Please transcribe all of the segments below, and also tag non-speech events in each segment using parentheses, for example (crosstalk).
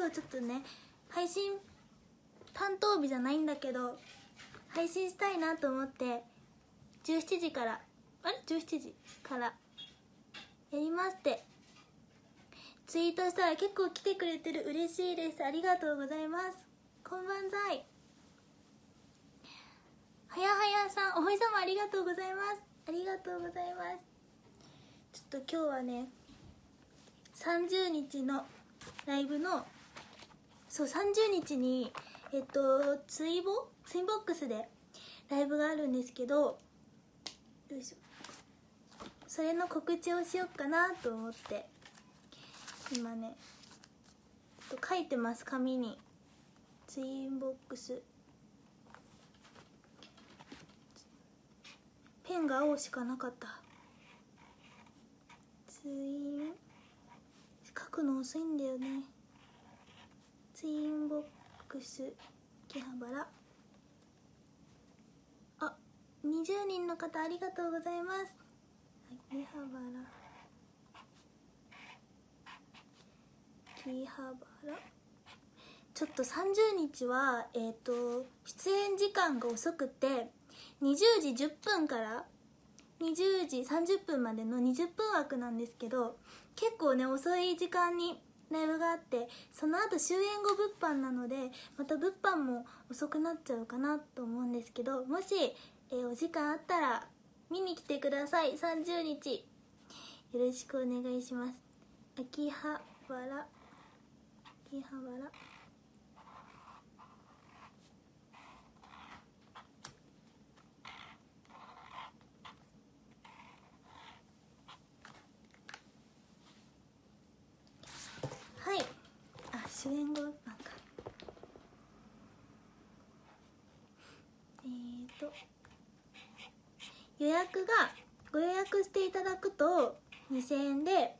今日はちょっとね配信担当日じゃないんだけど配信したいなと思って17時からあれ17時からやりますってツイートしたら結構来てくれてる嬉しいですありがとうございますこんばんざいはやはやさんお星様ありがとうございますありがとうございますちょっと今日はね30日のライブのそう30日にえっとツイボツインボックスでライブがあるんですけどよいしょそれの告知をしよっかなと思って今ね書いてます紙にツインボックスペンが青しかなかったツイン書くの遅いんだよねツインボックス木原あ20人の方ありがとうございます秋葉原木原ちょっと30日はえっ、ー、と出演時間が遅くて20時10分から20時30分までの20分枠なんですけど結構ね遅い時間にライブがあってその後終演後物販なのでまた物販も遅くなっちゃうかなと思うんですけどもし、えー、お時間あったら見に来てください30日よろしくお願いします秋葉原秋葉原主演語物販かえーと予約がご予約していただくと2000円で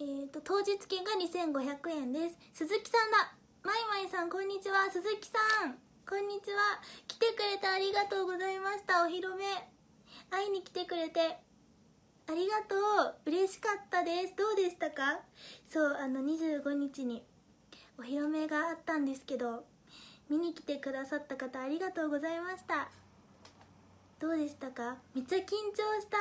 えーと、当日券が2500円です鈴木さんだまいまいさんこんにちは鈴木さんこんにちは来てくれてありがとうございましたお披露目会いに来てくれてありがとう嬉しかったったですどうでしたかそうあの25日にお披露目があったんですけど見に来てくださった方ありがとうございましたどうでしたかめっちゃ緊張した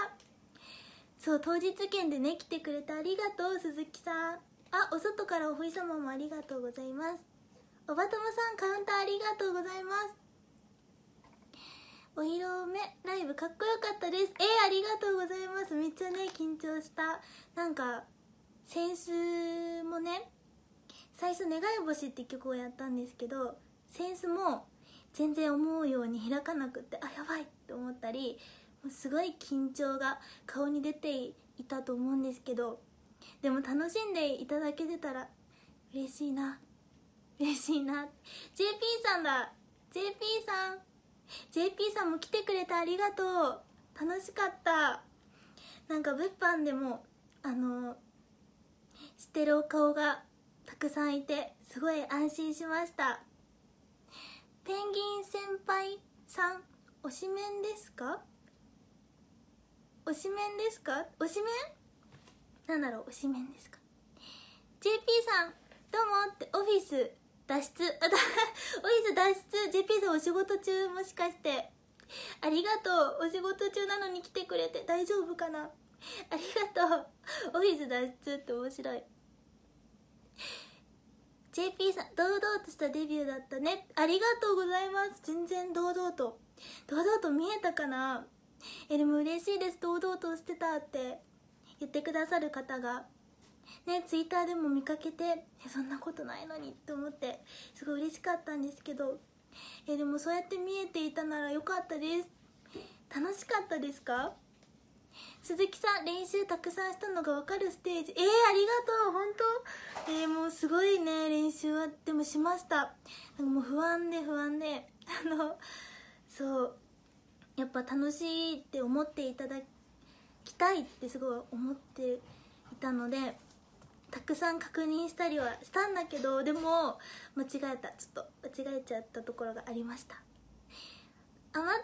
そう当日券でね来てくれてありがとう鈴木さんあお外からお星様もありがとうございますおばともさんカウンターありがとうございますお披露目ライブかっこよかったですえー、ありがとうございますめっちゃね緊張したなんか扇子もね最初「願い星」って曲をやったんですけど扇子も全然思うように開かなくてあやばいって思ったりもうすごい緊張が顔に出ていたと思うんですけどでも楽しんでいただけてたら嬉しいな嬉しいな JP さんだ JP さん JP さんも来てくれてありがとう楽しかったなんか物販でもあの知ってるお顔がたくさんいてすごい安心しましたペンギン先輩さん推しメンですか推しメンですか推しメンなんだろう推しメンですか JP さんどうもってオフィス脱出あだ (laughs) おい脱出 JP さんお仕事中もしかしてありがとうお仕事中なのに来てくれて大丈夫かなありがとうオフィス脱出って面白い JP さん堂々としたデビューだったねありがとうございます全然堂々と堂々と見えたかなえでも嬉しいです堂々としてたって言ってくださる方がねツイッターでも見かけてそんなことないのにって思ってすごい嬉しかったんですけどえでもそうやって見えていたならよかったです楽しかったですか鈴木さん練習たくさんしたのが分かるステージえー、ありがとう本当えー、もうすごいね練習はでもしましたなんかもう不安で不安で (laughs) あのそうやっぱ楽しいって思っていただきたいってすごい思っていたのでたくさん確認したりはしたんだけどでも間違えたちょっと間違えちゃったところがありました天太郎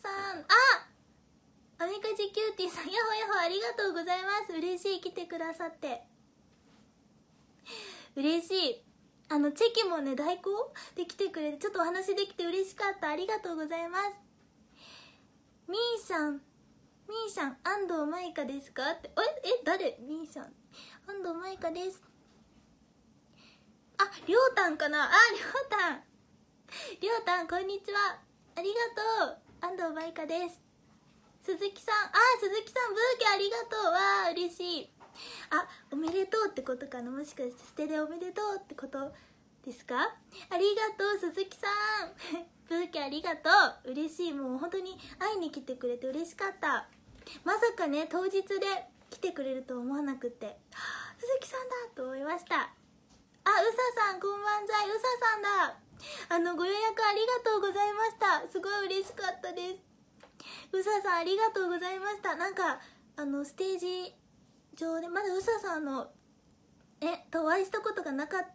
さんあアメカジキューティーさんやほやほありがとうございます嬉しい来てくださって嬉しいあのチェキもね代行で来てくれてちょっとお話できて嬉しかったありがとうございますみーさんみーさん安藤舞香ですかってええ誰みーさん安藤舞香ですありょうたんかなありょうたんりょうたんこんにちはありがとう安藤舞香です鈴木さんあ鈴木さんブーケありがとうわあ嬉しいあおめでとうってことかなもしかして捨てでおめでとうってことですかありがとう鈴木さん (laughs) ブーケありがとう嬉しいもう本当に会いに来てくれて嬉しかったまさかね当日で来てくれると思わなくて鈴木さんだと思いましたあうささんこんばんざいうささんだあのご予約ありがとうございましたすごい嬉しかったですうささんありがとうございましたなんかあのステージ上でまだうささんのえとお会いしたことがなかっ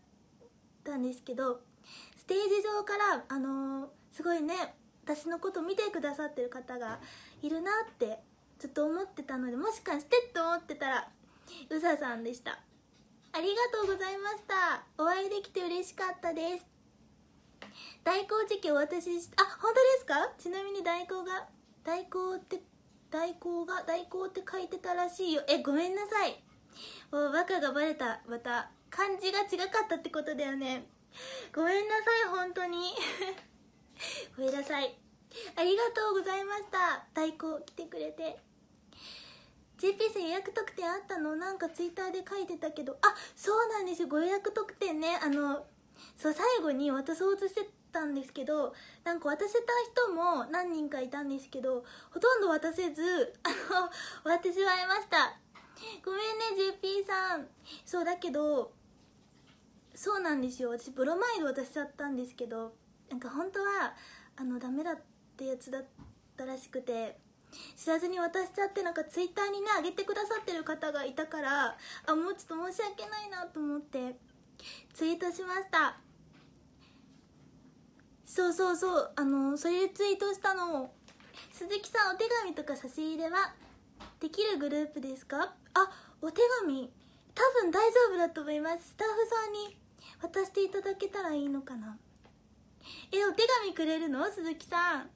たんですけどステージ上からあのー、すごいね私のこと見てくださってる方がいるなってちょっと思ってたのでもしかしてと思ってたらうささんでしたありがとうございましたお会いできて嬉しかったです代行時期お渡ししあ本当ですかちなみに代行が代行って代行が代行って書いてたらしいよえごめんなさいもうバカがバレたまた漢字が違かったってことだよねごめんなさい本当に (laughs) ごめんなさいありがとうございました代行来てくれて GP さん予約特典あったのなんかツイッターで書いてたけどあそうなんですよご予約特典ねあのそう最後に渡そうとしてたんですけどなんか渡せた人も何人かいたんですけどほとんど渡せずあの終わってしまいましたごめんね JP さんそうだけどそうなんですよ私ブロマイド渡しちゃったんですけどなんか本当はあのダメだってやつだったらしくて知らずに渡しちゃってなんかツイッターにね上げてくださってる方がいたからあもうちょっと申し訳ないなと思ってツイートしましたそうそうそうあのそれでツイートしたの鈴木さんお手紙とか差し入れはできるグループですかあお手紙多分大丈夫だと思いますスタッフさんに渡していただけたらいいのかなえお手紙くれるの鈴木さん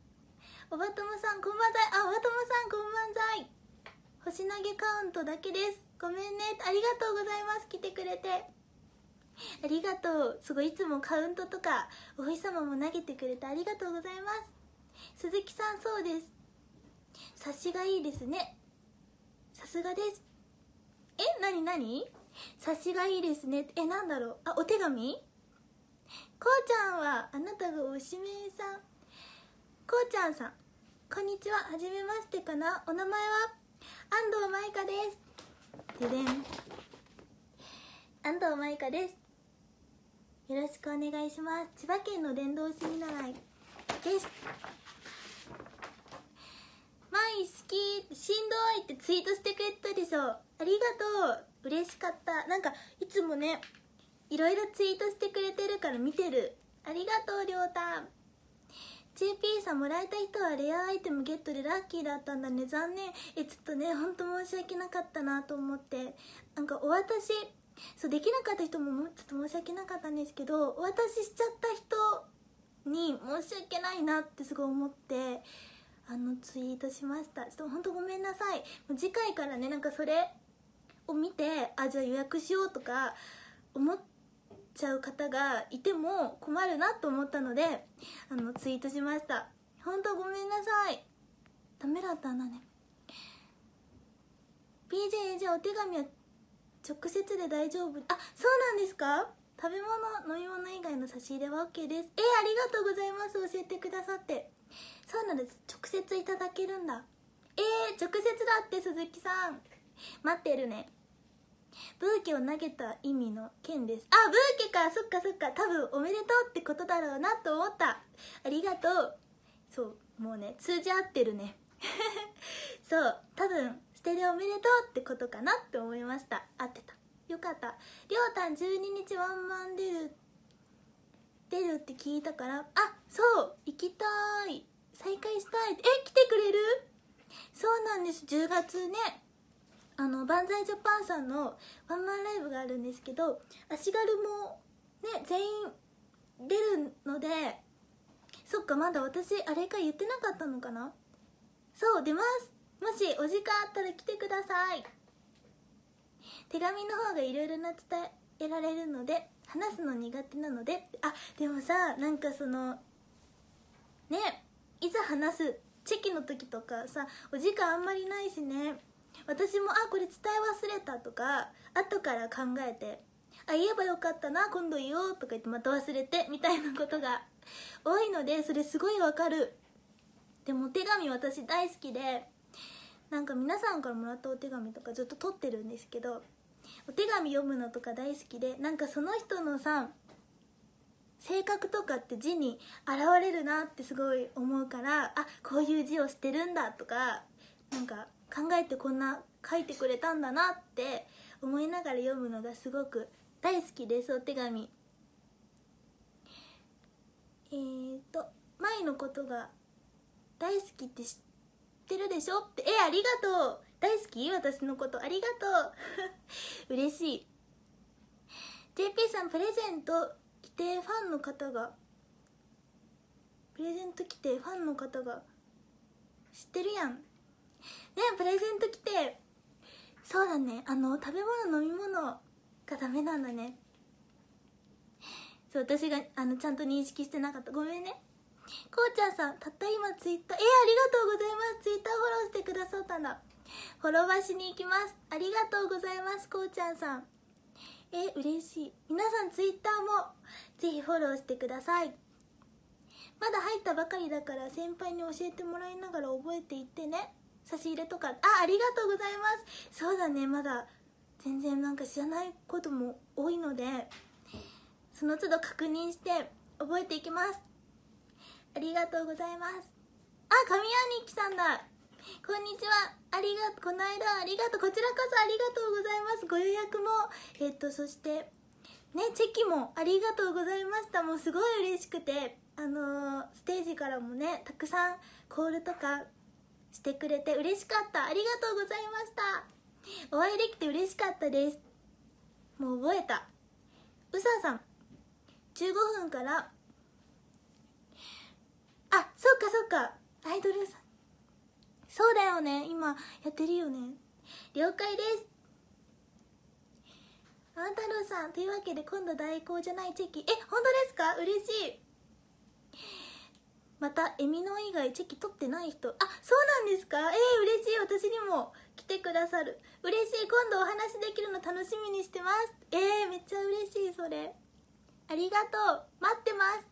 おばともさんこんばんざいあおばともさんこんばんざい星投げカウントだけですごめんねありがとうございます来てくれてありがとうすごいいつもカウントとかお星様も投げてくれてありがとうございます鈴木さんそうです察しがいいですねさすがですえなになに察しがいいですねえなんだろうあお手紙こうちゃんはあなたがおしめさんこうちゃんさんこんにちははじめましてかなお名前は安藤舞香ですででん安藤舞香ですよろしくお願いします千葉県の伝道師見習いです舞好きしんどいってツイートしてくれたでしょありがとう嬉しかったなんかいつもねいろいろツイートしてくれてるから見てるありがとうりょうた GP さんもらえた人はレアアイテムゲットでラッキーだったんだね残念えちょっとねほんと申し訳なかったなと思ってなんかお渡しそうできなかった人もちょっと申し訳なかったんですけどお渡ししちゃった人に申し訳ないなってすごい思ってあのツイートしましたちょっとほんとごめんなさいもう次回からねなんかそれを見てあじゃあ予約しようとか思ってちゃう方がいても困るなと思ったのであのツイートしました本当ごめんなさいダメだったんだね PJ じゃあお手紙は直接で大丈夫あそうなんですか食べ物飲み物以外の差し入れは OK ですえありがとうございます教えてくださってそうなんです直接いただけるんだえー、直接だって鈴木さん待ってるねブーケを投げた意味の件ですあブーケかそっかそっか多分おめでとうってことだろうなと思ったありがとうそうもうね通じ合ってるね (laughs) そう多分捨てでおめでとうってことかなって思いました合ってたよかったりょうたん12日ワンマン出る出るって聞いたからあそう行きたい再会したいえ来てくれるそうなんです10月ねあのバンザイジャパンさんのワンマンライブがあるんですけど足軽もね全員出るのでそっかまだ私あれか言ってなかったのかなそう出ますもしお時間あったら来てください手紙の方がいろいろな伝えられるので話すの苦手なのであでもさなんかそのねいざ話すチェキの時とかさお時間あんまりないしね私もあこれ伝え忘れたとか後から考えてあ言えばよかったな今度言おうとか言ってまた忘れてみたいなことが多いのでそれすごいわかるでもお手紙私大好きでなんか皆さんからもらったお手紙とかずっと撮ってるんですけどお手紙読むのとか大好きでなんかその人のさ性格とかって字に現れるなってすごい思うからあこういう字をしてるんだとかなんか考えてこんな書いてくれたんだなって思いながら読むのがすごく大好きですお手紙えーと舞のことが大好きって知ってるでしょってえありがとう大好き私のことありがとう (laughs) 嬉しい JP さんプレゼント規定ファンの方がプレゼント規定ファンの方が知ってるやんプレゼント来てそうだねあの食べ物飲み物がダメなんだねそう私があのちゃんと認識してなかったごめんねこうちゃんさんたった今ツイッターえー、ありがとうございますツイッターフォローしてくださったんだフォロバしに行きますありがとうございますこうちゃんさんえ嬉しい皆さんツイッターもぜひフォローしてくださいまだ入ったばかりだから先輩に教えてもらいながら覚えていってね差し入れとかあありがとうございますそうだねまだ全然なんか知らないことも多いのでその都度確認して覚えていきますありがとうございますあ神谷日記さんだこんにちはありがとうこの間ありがとうこちらこそありがとうございますご予約もえっとそしてねチェキもありがとうございましたもうすごい嬉しくてあのー、ステージからもねたくさんコールとかしてくれて嬉しかったありがとうございましたお会いできて嬉しかったですもう覚えたうささん15分からあそっかそっかアイドルさんそうだよね今やってるよね了解ですあんたろうさんというわけで今度代行じゃないチェキえ本当ですか嬉しいまたエミノ以外チェキ取ってない人あそうなんですかえー、嬉しい私にも来てくださる嬉しい今度お話できるの楽しみにしてますえー、めっちゃ嬉しいそれありがとう待ってます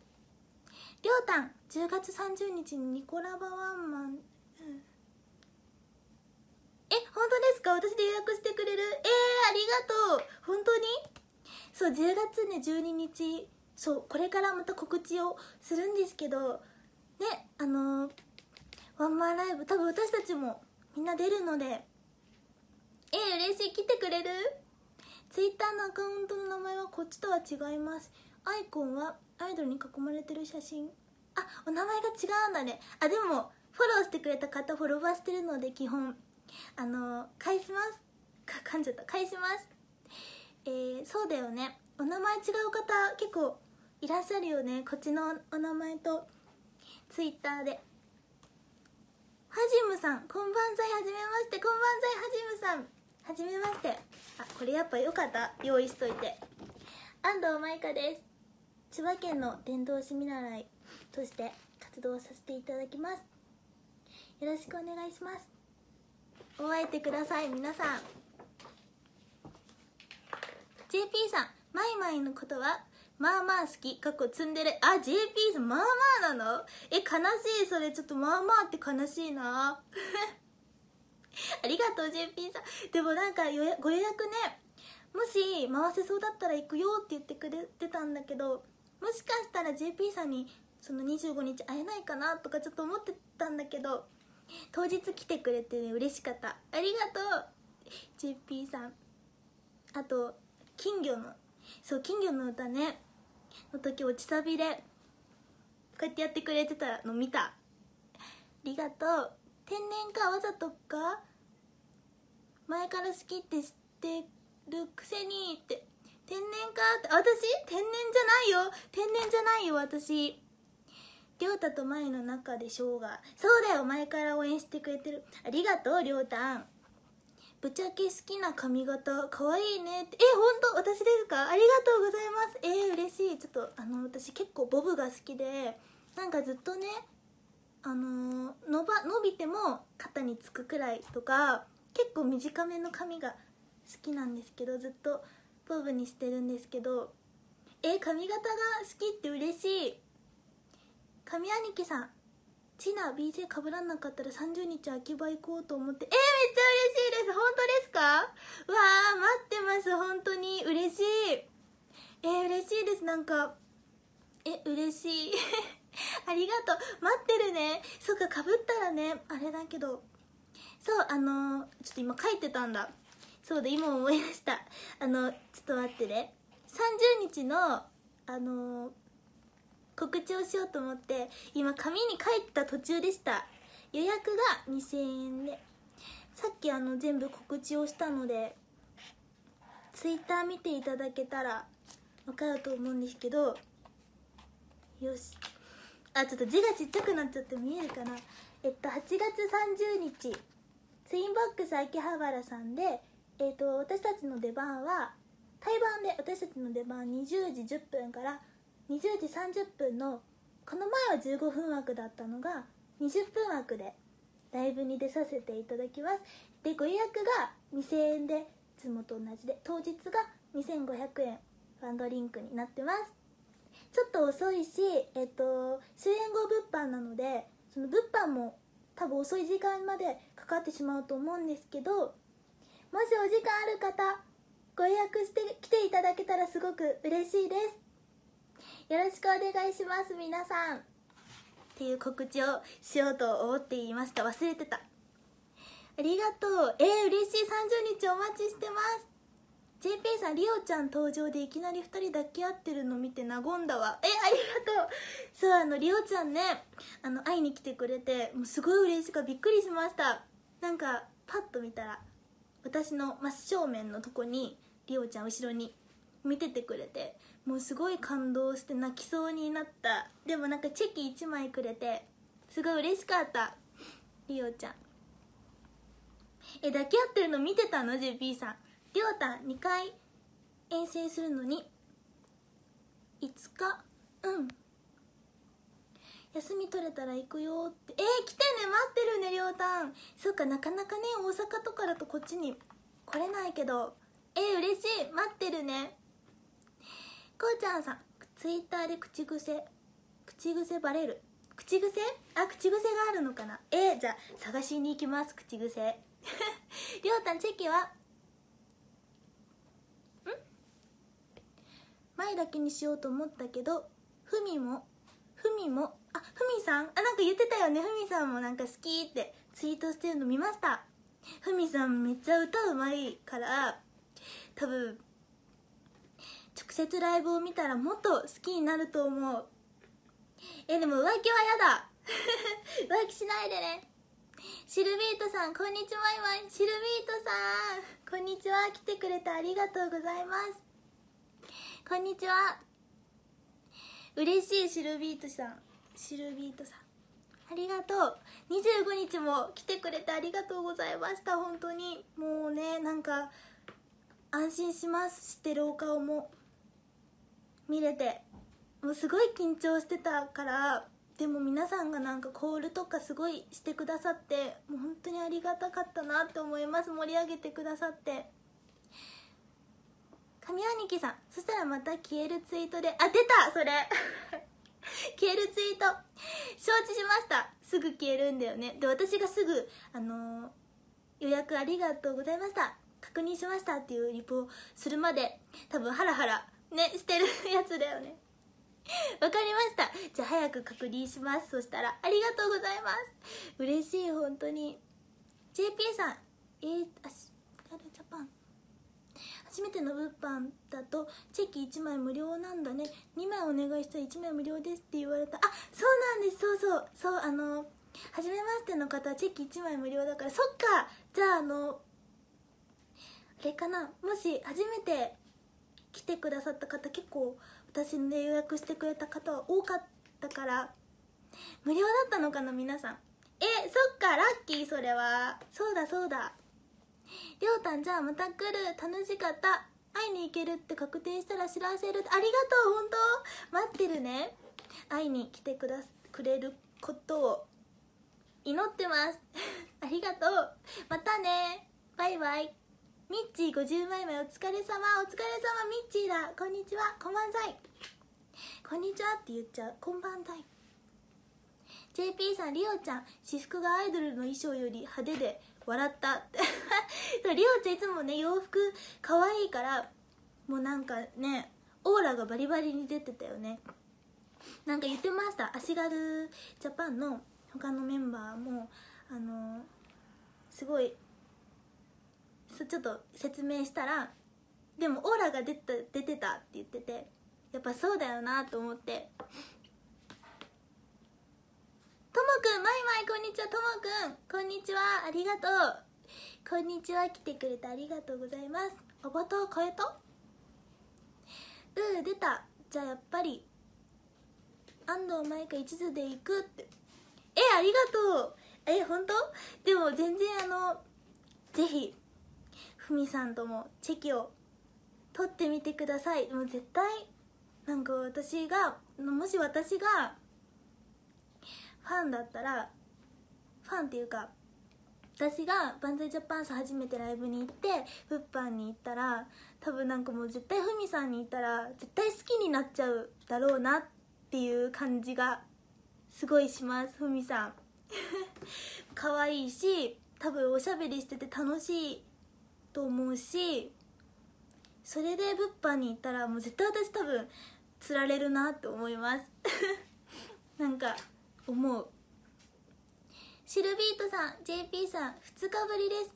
りょうたん10月30日にニコラバワンマン、うん、え本当ですか私で予約してくれるえー、ありがとう本当にそう10月ね12日そうこれからまた告知をするんですけどであのー、ワンマンライブ多分私たちもみんな出るのでえー、嬉しい来てくれるツイッターのアカウントの名前はこっちとは違いますアイコンはアイドルに囲まれてる写真あお名前が違うんだねあでもフォローしてくれた方フォロワーしてるので基本あのー、返しますか噛んじゃった返しますえー、そうだよねお名前違う方結構いらっしゃるよねこっちのお名前とツイッターではじむさんこんばんざいはじめましてこんばんざいはじむさんはじめましてあこれやっぱよかった用意しといて安藤舞香です千葉県の伝道師見習いとして活動させていただきますよろしくお願いしますお会いてください皆さん JP さんマイマイのことはまあまあ好き過去積んでるあ JP さんまあまあなのえ悲しいそれちょっとまあまあって悲しいな (laughs) ありがとう JP さんでもなんかご予約ねもし回せそうだったら行くよって言ってくれてたんだけどもしかしたら JP さんにその25日会えないかなとかちょっと思ってたんだけど当日来てくれてね嬉しかったありがとう JP さんあと金魚のそう金魚の歌ねの時落ちさびれこうやってやってくれてたの見たありがとう天然かわざとか前から好きって知ってるくせにって天然かって私天然じゃないよ天然じゃないよ私亮太と前の中でしょうがそうだよ前から応援してくれてるありがとう亮太ぶっちゃけ好きな髪型かわいいねってえ本当私ですかありがとうございますえー、嬉しいちょっとあの私結構ボブが好きでなんかずっとねあのー、伸ば伸びても肩につくくらいとか結構短めの髪が好きなんですけどずっとボブにしてるんですけどえー、髪型が好きって嬉しい髪兄貴さんちな BJ かぶらなかったら30日秋葉行こうと思ってえー、めっちゃ嬉しいです本当ですかわあ待ってます本当に嬉しいえー、嬉しいですなんかえ嬉しい (laughs) ありがとう待ってるねそっかかぶったらねあれだけどそうあのー、ちょっと今書いてたんだそうで今思い出したあのちょっと待ってね30日のあのー告知をしようと思って今紙に書いてた途中でした予約が2000円でさっきあの全部告知をしたのでツイッター見ていただけたら分かると思うんですけどよしあちょっと字がちっちゃくなっちゃって見えるかなえっと8月30日ツインボックス秋葉原さんで、えっと私たちの出番は対バンで私たちの出番20時10分から20時30分のこの前は15分枠だったのが20分枠でライブに出させていただきますでご予約が2000円でいつもと同じで当日が2500円ファンドリンクになってますちょっと遅いし、えっと、終演後物販なのでその物販も多分遅い時間までかかってしまうと思うんですけどもしお時間ある方ご予約して来ていただけたらすごく嬉しいですよろしくお願いします皆さんっていう告知をしようと思っていました忘れてたありがとうえー、嬉しい30日お待ちしてます JP さんリオちゃん登場でいきなり2人抱き合ってるの見て和んだわえありがとうそうあのリオちゃんねあの会いに来てくれてもうすごい嬉しくびっくりしましたなんかパッと見たら私の真正面のとこにリオちゃん後ろに見ててくれてもうすごい感動して泣きそうになったでもなんかチェキ1枚くれてすごい嬉しかったリオちゃんえ抱き合ってるの見てたの JP さんリょう2回遠征するのに5日うん休み取れたら行くよってえー、来てね待ってるねりょうたんそっかなかなかね大阪とかだとこっちに来れないけどえー、嬉しい待ってるねこうちゃんさんツイッターで口癖口癖バレる口癖あ口癖があるのかなえー、じゃあ探しに行きます口癖 (laughs) りょうたんチェキはん前だけにしようと思ったけどふみもふみもあふみさんあなんか言ってたよねふみさんもなんか好きってツイートしてるの見ましたふみさんめっちゃ歌うまいから多分直接ライブを見たらもっと好きになると思うえでも浮気はやだ (laughs) 浮気しないでねシルビートさんこんにちはワイシルビートさんこんにちは来てくれてありがとうございますこんにちは嬉しいシルビートさんシルビートさんありがとう25日も来てくれてありがとうございました本当にもうねなんか安心します知ってるお顔も見れてもうすごい緊張してたからでも皆さんがなんかコールとかすごいしてくださってもう本当にありがたかったなって思います盛り上げてくださって神兄貴さんそしたらまた消えるツイートであ出たそれ (laughs) 消えるツイート承知しましたすぐ消えるんだよねで私がすぐあのー予約ありがとうございました確認しましたっていうリポをするまで多分ハラハラねしてるやつだよねわかりましたじゃあ早く確認しますそしたらありがとうございます嬉しい本当に JP さんえー、あしあルジャパン初めての物販だとチェキ1枚無料なんだね2枚お願いしたら1枚無料ですって言われたあそうなんですそうそうそうあの初めましての方はチェキ1枚無料だからそっかじゃああのあれかなもし初めて来てくださった方結構私で予約してくれた方は多かったから無料だったのかな皆さんえそっかラッキーそれはそうだそうだりょうたんじゃあまた来る楽しかった会いに行けるって確定したら知らせるありがとう本当待ってるね会いに来てくだくれることを祈ってます (laughs) ありがとうまたねバイバイミッチー50枚目お疲れ様お疲れ様ミッチーだこんにちはこんばんざいこんにちはって言っちゃうこんばんざい JP さんリオちゃん私服がアイドルの衣装より派手で笑った (laughs) リオちゃんいつもね洋服可愛いからもうなんかねオーラがバリバリに出てたよねなんか言ってました足軽ジャパンの他のメンバーもあのすごいちょっと説明したら「でもオーラが出た出てた」って言っててやっぱそうだよなと思ってともくんまいまいこんにちはともくんこんにちはありがとうこんにちは来てくれてありがとうございますおばとを変えたうん出たじゃあやっぱり安藤舞香一途で行くってえありがとうえ本当でも全然あのぜひふみさんともチェキを撮ってみてくださいもう絶対なんか私がもし私がファンだったらファンっていうか私がバンザイジャパンス初めてライブに行って物販に行ったら多分なんかもう絶対ふみさんに行ったら絶対好きになっちゃうだろうなっていう感じがすごいしますふみさん (laughs) 可愛いし多分おしゃべりしてて楽しいと思うしそれで物販に行ったらもう絶対私多分つられるなって思います (laughs) なんか思うシルビートさん JP さん2日ぶりです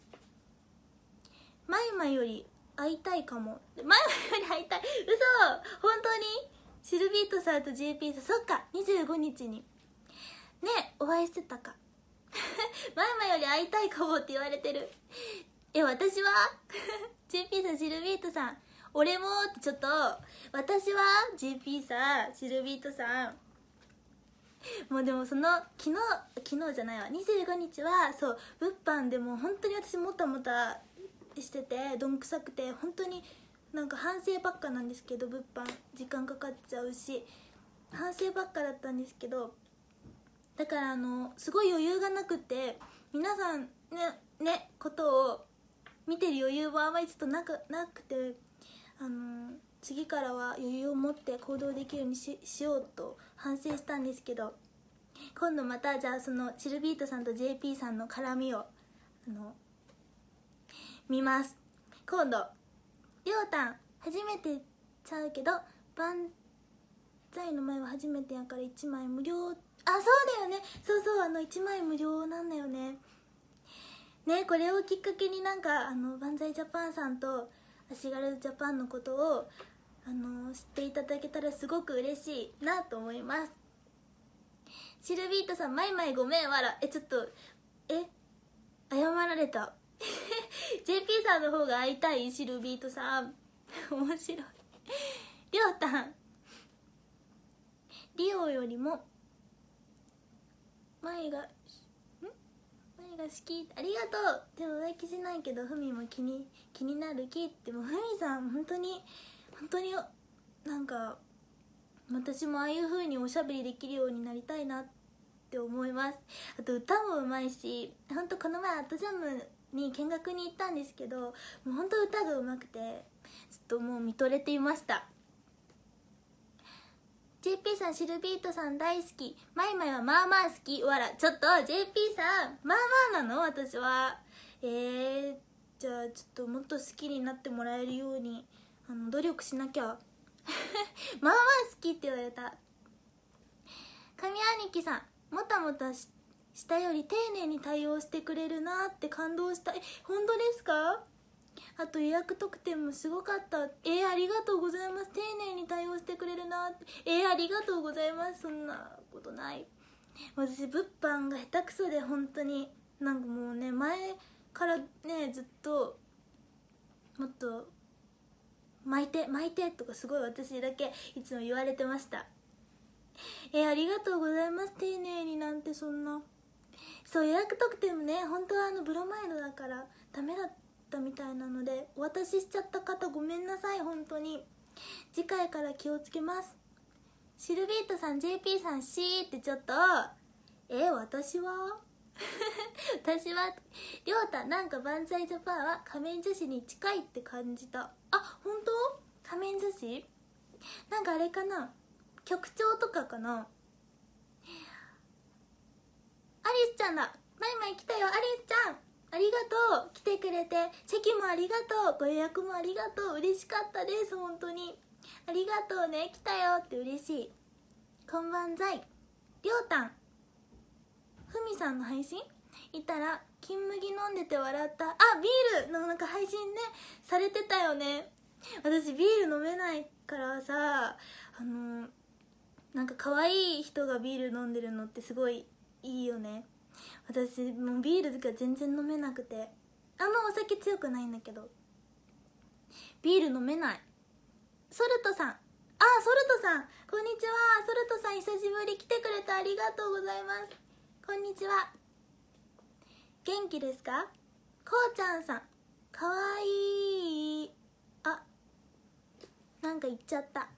マイマより会いたいかも前イより会いたい嘘本当にシルビートさんと JP さんそっか25日にねお会いしてたか前々 (laughs) より会いたいかもって言われてるえ私は g p さんシルビートさん俺もってちょっと私は g p さんシルビートさんもうでもその昨日昨日じゃないわ25日はそう物販でも本当に私もたもたしててどんくさくて本当になんか反省ばっかなんですけど物販時間かかっちゃうし反省ばっかだったんですけどだからあのすごい余裕がなくて皆さんねねことを見てる余裕はあまりちょっとなくなくて、あの次からは余裕を持って行動できるようにしようと反省したんですけど今度またじゃあそのチルビートさんと JP さんの絡みをあの見ます今度りょうたん初めてちゃうけど万歳の前は初めてやから1枚無料あそうだよねそうそうあの1枚無料なんだよねねこれをきっかけになんかあの万歳ジャパンさんと足軽ジャパンのことをあの知っていただけたらすごく嬉しいなと思いますシルビートさん「マイマイごめんわら」えちょっとえ謝られた JP (laughs) さんの方が会いたいシルビートさん (laughs) 面白いりょうたんリオよりも前がが好きありがとうでも浮気しないけどふみも気に気になる気ってもふみさん本当に本当になんか私もああいう風におしゃべりできるようになりたいなって思いますあと歌もうまいしほんとこの前アットジャムに見学に行ったんですけどもうほんと歌がうまくてちょっともう見とれていました JP さんシルビートさん大好きマイマイはまあまあ好きわらちょっと JP さんまあまあなの私はえー、じゃあちょっともっと好きになってもらえるようにあの努力しなきゃ (laughs) まあまあ好きって言われた神兄貴さんもたもたしたより丁寧に対応してくれるなって感動したえ本当ですかあと予約特典もすごかったえー、ありがとうございます丁寧に対応してくれるなってえー、ありがとうございますそんなことない私物販が下手くそで本当になんかもうね前からねずっともっと巻いて巻いてとかすごい私だけいつも言われてましたえー、ありがとうございます丁寧になんてそんなそう予約特典もね本当はあのブロマイドだからダメだったったみたいなのでお渡ししちゃった方ごめんなさい本当に次回から気をつけますシルビートさん JP さん C ってちょっとえ私は (laughs) 私はりょうたなんか万歳ジャパンは仮面女子に近いって感じたあ本当仮面女子なんかあれかな曲調とかかなアリスちゃんだマイマイ来たよアリスちゃんありがとう来てくれて席もありがとうご予約もありがとう嬉しかったです本当にありがとうね来たよって嬉しいこんばんざいりょうたんふみさんの配信いたら金麦飲んでて笑ったあビールのなんか配信ねされてたよね私ビール飲めないからさあのなんか可愛い人がビール飲んでるのってすごいいいよね私もうビールが全然飲めなくてあんまお酒強くないんだけどビール飲めないソルトさんあソルトさんこんにちはソルトさん久しぶり来てくれてありがとうございますこんにちは元気ですかこうちゃんさんかわいいあなんか言っちゃった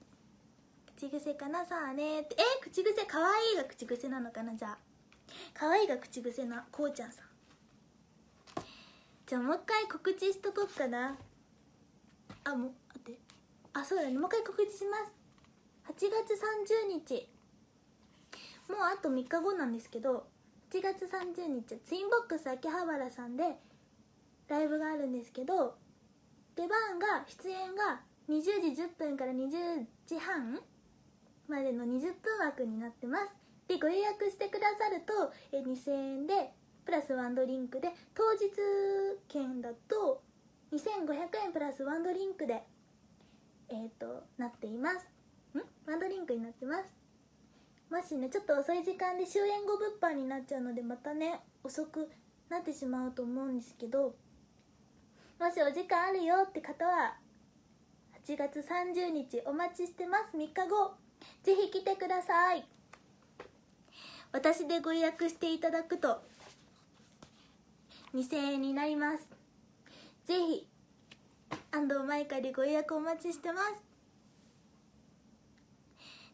口癖かなさあねってえ口癖かわいいが口癖なのかなじゃあ可愛いが口癖なこうちゃんさんじゃあもう一回告知しとこっかなあもう待ってあそうだねもう一回告知します8月30日もうあと3日後なんですけど8月30日ツインボックス秋葉原さんでライブがあるんですけど出番が出演が20時10分から20時半までの20分枠になってますでご予約してくださると、え2000円でプラスワンドリンクで当日券だと2500円プラスワンドリンクでえっ、ー、となっていますんワンドリンクになってますもしねちょっと遅い時間で終演後物販になっちゃうのでまたね遅くなってしまうと思うんですけどもしお時間あるよって方は8月30日お待ちしてます3日後ぜひ来てください私でご予約していただくと2000円になりますぜひ安藤舞香でご予約お待ちしてます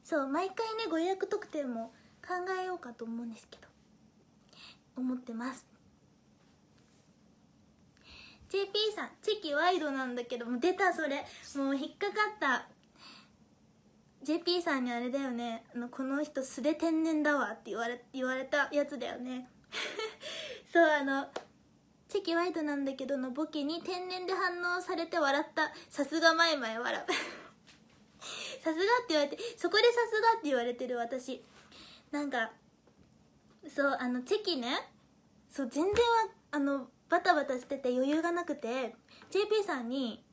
そう毎回ねご予約特典も考えようかと思うんですけど思ってます JP さんチェキワイドなんだけども出たそれもう引っかかった JP さんにあれだよねあのこの人素で天然だわって言われ言われたやつだよね (laughs) そうあのチェキワイドなんだけどのボケに天然で反応されて笑ったさすがマイマイ笑う (laughs) さすがって言われてそこでさすがって言われてる私なんかそうあのチェキねそう全然はあのバタバタしてて余裕がなくて JP さんに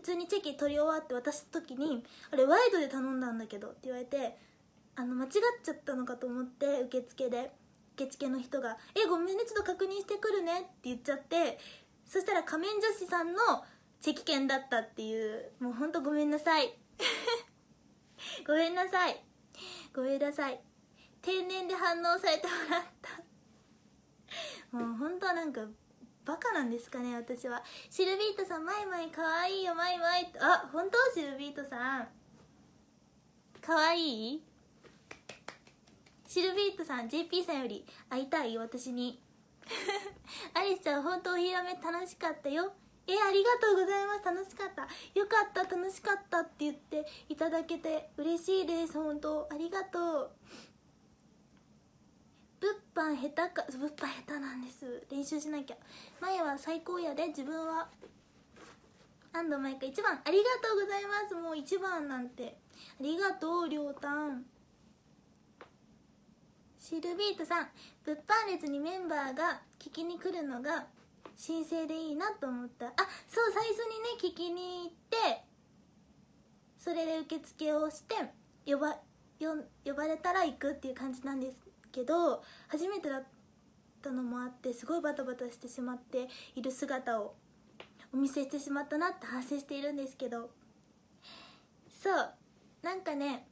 普通にチェキ取り終わって渡した時に「あれワイドで頼んだんだけど」って言われてあの間違っちゃったのかと思って受付で受付の人が「えごめんねちょっと確認してくるね」って言っちゃってそしたら仮面女子さんのチェキ券だったっていうもうほんとごめんなさい (laughs) ごめんなさいごめんなさい定年で反応されてもらったもう本当なんかバカなんですかね私はシルビートさんマイマイかわいいよマイマイあ本当シルビートさんかわいいシルビートさん JP さんより会いたい私に (laughs) アリスちゃん本当お披露目楽しかったよえありがとうございます楽しかったよかった楽しかったって言っていただけて嬉しいです本当ありがとう物販下手か物販下手なんです練習しなきゃ前は最高やで自分は何度前か1番ありがとうございますもう1番なんてありがとうりょうたんシルビートさん物販列にメンバーが聞きに来るのが申請でいいなと思ったあそう最初にね聞きに行ってそれで受付をして呼ば呼ばれたら行くっていう感じなんですけど初めてだったのもあってすごいバタバタしてしまっている姿をお見せしてしまったなって反省しているんですけどそうなんかね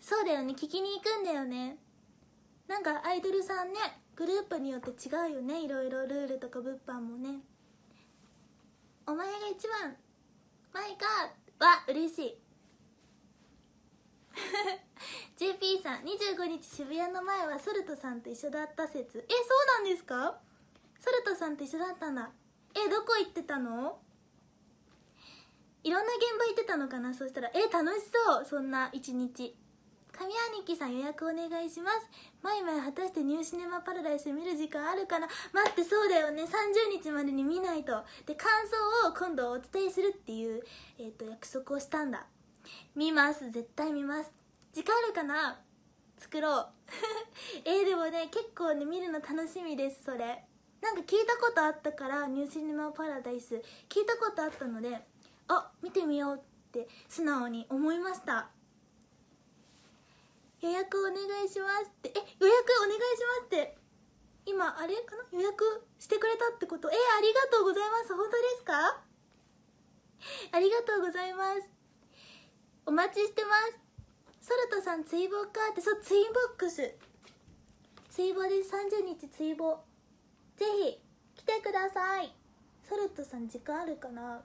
そうだよね聞きに行くんだよねなんかアイドルさんねグループによって違うよねいろいろルールとか物販もねお前が一番マイカーは嬉しい JP (laughs) さん25日渋谷の前はソルトさんと一緒だった説えそうなんですかソルトさんと一緒だったんだえどこ行ってたのいろんな現場行ってたのかなそしたらえ楽しそうそんな一日神兄貴さん予約お願いしますまいまい果たしてニューシネマパラダイス見る時間あるかな待ってそうだよね30日までに見ないとで感想を今度お伝えするっていう、えーと、約束をしたんだ見ます絶対見ます時間あるかな作ろう (laughs) えー、でもね結構ね見るの楽しみですそれなんか聞いたことあったから「ニューシネマパラダイス」聞いたことあったのであ見てみようって素直に思いました予約お願いしますってえ予約お願いしますって今あれかな予約してくれたってことえありがとうございます本当ですかありがとうございますお待ちしてますソルトさんツイボかってそうツインボックスツイボです30日ツイボぜひ来てくださいソルトさん時間あるかな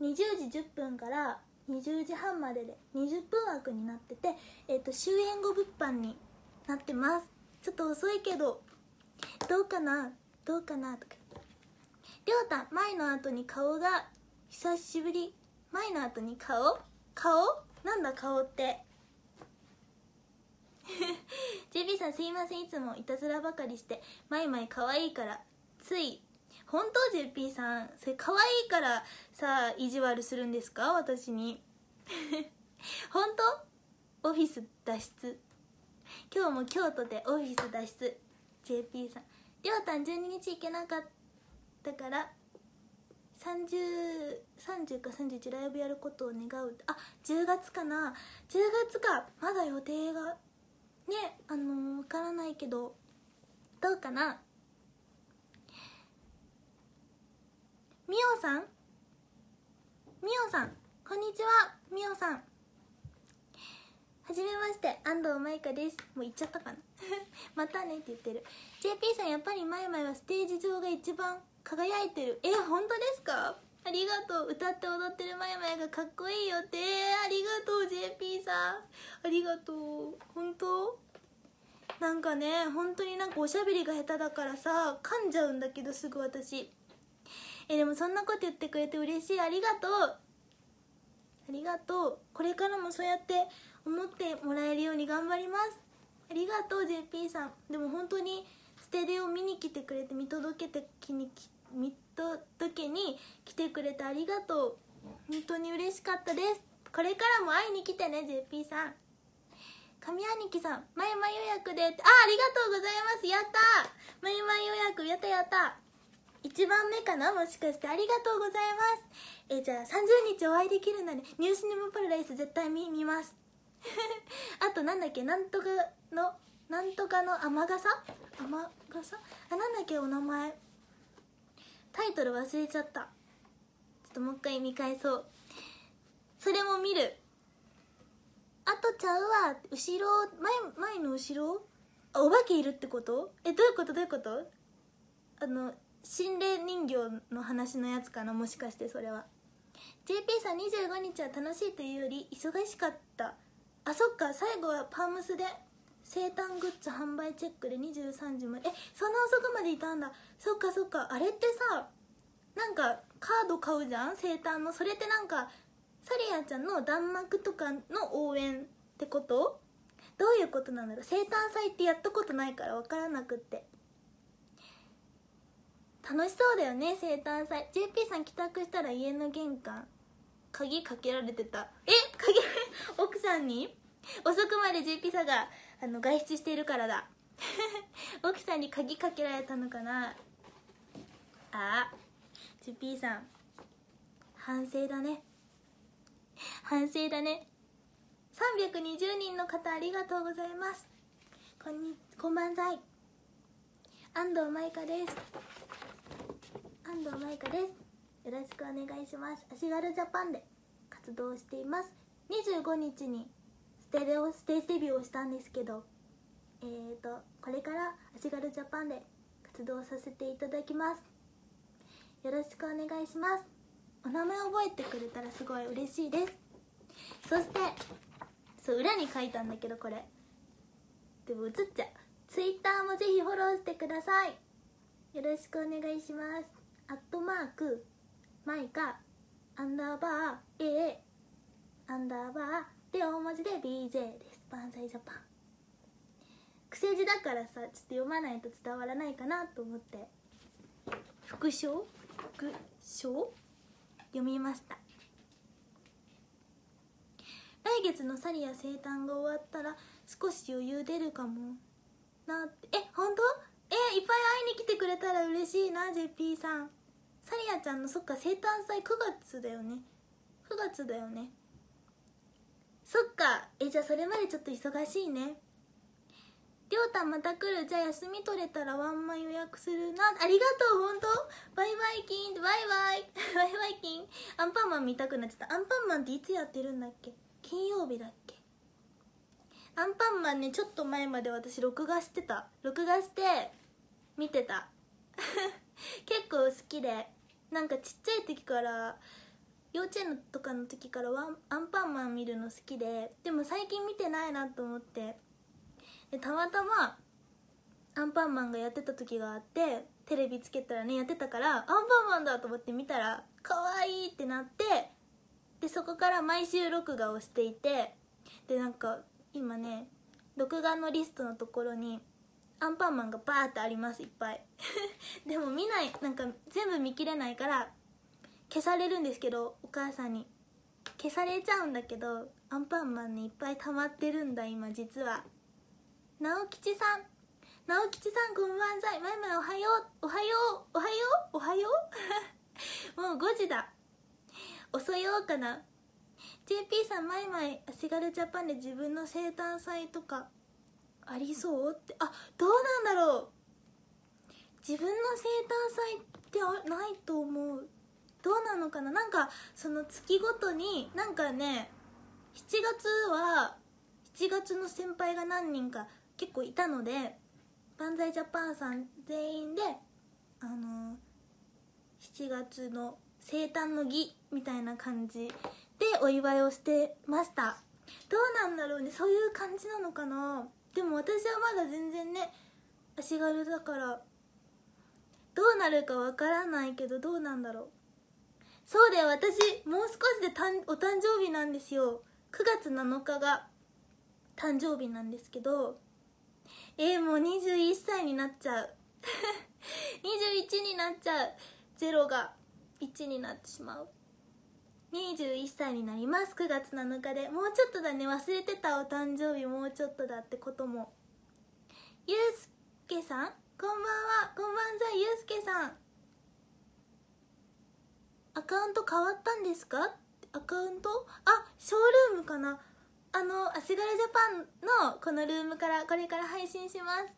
20時10分から20時半までで20分枠になってて、えーと、と終演後物販になってますちょっと遅いけどどうかなどうかなとかりょうた前の後に顔が久しぶり前の後に顔顔なんだ顔って JB (laughs) さんすいませんいつもいたずらばかりして毎毎マイ可愛いからつい本当 JP さんそれ可愛いからさ意地悪するんですか私に (laughs) 本当オフィス脱出今日も京都でオフィス脱出 JP さんりょうたん12日行けなかったから 30, 30か31ライブやることを願うあ10月かな10月かまだ予定がねあのわ、ー、からないけどどうかなみおさんみおさんこんにちはみおさんはじめまして安藤舞香ですもう行っちゃったかな (laughs) またねって言ってる JP さんやっぱりまいまいはステージ上が一番輝いてるえ本当ですかありがとう歌って踊ってるまゆまゆがかっこいいよってありがとう JP さんありがとう本当なんかね本当になんかおしゃべりが下手だからさ噛んじゃうんだけどすぐ私えでもそんなこと言ってくれて嬉しいありがとうありがとうこれからもそうやって思ってもらえるように頑張りますありがとう JP さんでも本当にテレを見に来てくれて見届けてきに見届けに来てくれてありがとう本当に嬉しかったですこれからも会いに来てね JP さん神兄貴さん前々予約であありがとうございますやった前々予約やったやった1番目かなもしかしてありがとうございますえじゃあ30日お会いできるので「ニューシネマパラダイス絶対見見ます (laughs) あとなんだっけなんとかのなんとかの雨傘雨傘あなんだっけお名前タイトル忘れちゃったちょっともう一回見返そうそれも見るあとちゃうわ後ろ前前の後ろあお化けいるってことえどういうことどういうことあの心霊人形の話のやつかなもしかしてそれは JP さん25日は楽しいというより忙しかったあそっか最後はパームスで生誕グッズ販売チェックで23時までえそんな遅くまでいたんだそっかそっかあれってさなんかカード買うじゃん生誕のそれってなんかサリアちゃんの弾幕とかの応援ってことどういうことなんだろう生誕祭ってやったことないから分からなくって楽しそうだよね生誕祭 JP さん帰宅したら家の玄関鍵かけられてたえ鍵奥さんに遅くまで JP さんがあの外出しているからだ (laughs) 奥さんに鍵かけられたのかなあチュピーさん反省だね反省だね320人の方ありがとうございますこんにこんばんざい安藤舞香です安藤舞香ですよろしくお願いします足軽ジャパンで活動しています25日にテレオステージデビューをしたんですけどえーと、とこれから足軽ジャパンで活動させていただきますよろしくお願いしますお名前覚えてくれたらすごい嬉しいですそしてそう裏に書いたんだけどこれでも映っちゃう Twitter もぜひフォローしてくださいよろしくお願いしますアットマークマイカアンダーバー A アンダーバーで大文字で BJ です万歳ジャパン癖字だからさちょっと読まないと伝わらないかなと思って副賞副賞読みました来月のサリア生誕が終わったら少し余裕出るかもなってえ本当えいっぱい会いに来てくれたら嬉しいな JP さんサリアちゃんのそっか生誕祭9月だよね9月だよねそっかえじゃあそれまでちょっと忙しいねりょうたまた来るじゃあ休み取れたらワンマン予約するなありがとう本当バイバイキンバイバイ (laughs) バイバイキンアンパンマン見たくなっちゃったアンパンマンっていつやってるんだっけ金曜日だっけアンパンマンねちょっと前まで私録画してた録画して見てた (laughs) 結構好きでなんかちっちゃい時から幼稚園とかの時からワンアンパンマン見るの好きででも最近見てないなと思ってでたまたまアンパンマンがやってた時があってテレビつけたらねやってたからアンパンマンだと思って見たら可愛いってなってでそこから毎週録画をしていてでなんか今ね録画のリストのところにアンパンマンがバーってありますいっぱい (laughs) でも見ないなんか全部見切れないから消されるんですけどお母さんに消されちゃうんだけどアンパンマンねいっぱい溜まってるんだ今実は直吉さん直吉さんこんばんざいまいまいおはようおはようおはようおはよう (laughs) もう5時だ遅ようかな JP さんまいまい足軽ジャパンで自分の生誕祭とかありそうってあどうなんだろう自分の生誕祭ってないと思うどうなのかななんかその月ごとになんかね7月は7月の先輩が何人か結構いたので万歳ジャパンさん全員であのー、7月の生誕の儀みたいな感じでお祝いをしてましたどうなんだろうねそういう感じなのかなでも私はまだ全然ね足軽だからどうなるかわからないけどどうなんだろうそうだよ私もう少しでたんお誕生日なんですよ9月7日が誕生日なんですけどえー、もう21歳になっちゃう21 (laughs) になっちゃう0が1になってしまう21歳になります9月7日でもうちょっとだね忘れてたお誕生日もうちょっとだってこともゆうすけさんこんばんはこんばんざゆうすけさんアカウント変わったんですかアカウントあショールームかなあの足柄ジャパンのこのルームからこれから配信します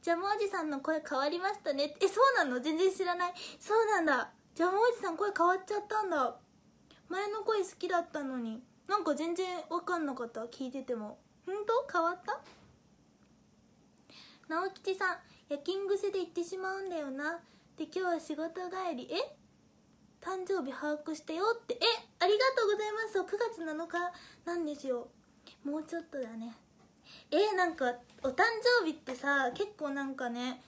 ジャムおじさんの声変わりましたねえそうなの全然知らないそうなんだジャムおじさん声変わっちゃったんだ前の声好きだったのになんか全然わかんなかった聞いてても本当変わった直吉さん夜勤癖で行ってしまうんだよなで今日は仕事帰りえ誕生日把握してよってえありがとうございます9月7日なんですよもうちょっとだねえなんかお誕生日ってさ結構なんかね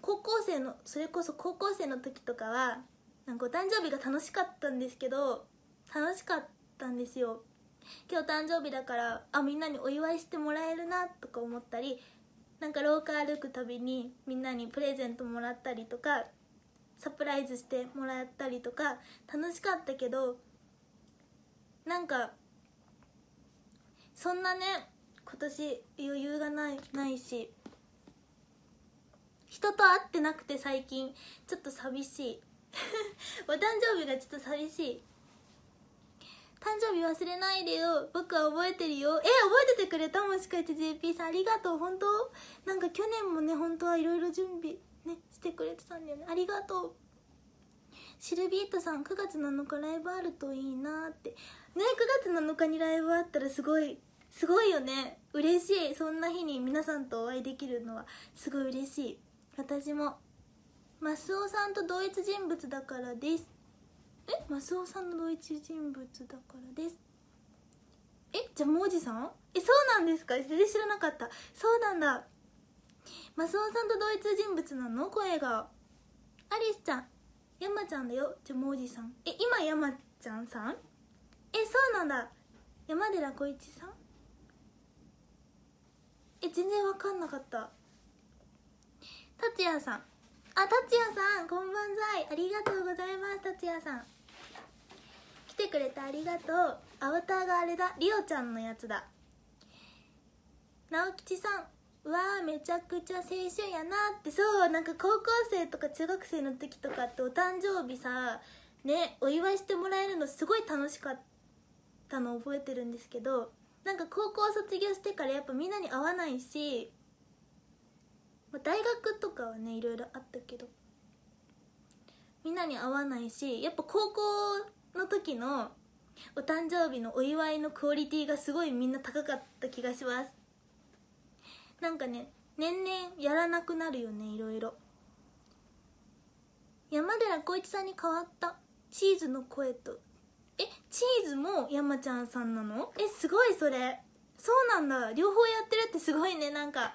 高校生のそれこそ高校生の時とかはなんかお誕生日が楽しかったんですけど楽しかったんですよ今日誕生日だからあみんなにお祝いしてもらえるなとか思ったりなんか廊下歩くたびにみんなにプレゼントもらったりとかサプライズしてもらったりとか楽しかったけどなんかそんなね今年余裕がないないし人と会ってなくて最近ちょっと寂しい (laughs) お誕生日がちょっと寂しい誕生日忘れないでよ僕は覚えてるよえ覚えててくれたもしかして JP さんありがとう本当なんか去年もね本当はいろいろ準備ねしてくれてたんだよねありがとうシルビートさん9月7日ライブあるといいなってね9月7日にライブあったらすごいすごいよね嬉しいそんな日に皆さんとお会いできるのはすごい嬉しい私もマスオさんと同一人物だからですえマスオさんの同一人物だからですえじゃあもうじさんえそうなんですか全然知らなかったそうなんだマスオさんと同一人物なの声がアリスちゃん山ちゃんだよジもうおじさんえ今山ちゃんさんえそうなんだ山寺宏一さんえ全然わかんなかった達也さんあ達也さんこんばんざいありがとうございます達也さん来てくれてありがとうアウターがあれだリオちゃんのやつだ直吉さんわあめちゃくちゃ青春やなってそうなんか高校生とか中学生の時とかってお誕生日さねお祝いしてもらえるのすごい楽しかったの覚えてるんですけどなんか高校卒業してからやっぱみんなに会わないし、ま大学とかはねいろいろあったけどみんなに会わないしやっぱ高校の時のお誕生日のお祝いのクオリティがすごいみんな高かった気がしますなんかね年々やらなくなるよねいろいろ山寺宏一さんに変わったチーズの声とえチーズも山ちゃんさんなのえすごいそれそうなんだ両方やってるってすごいねなんか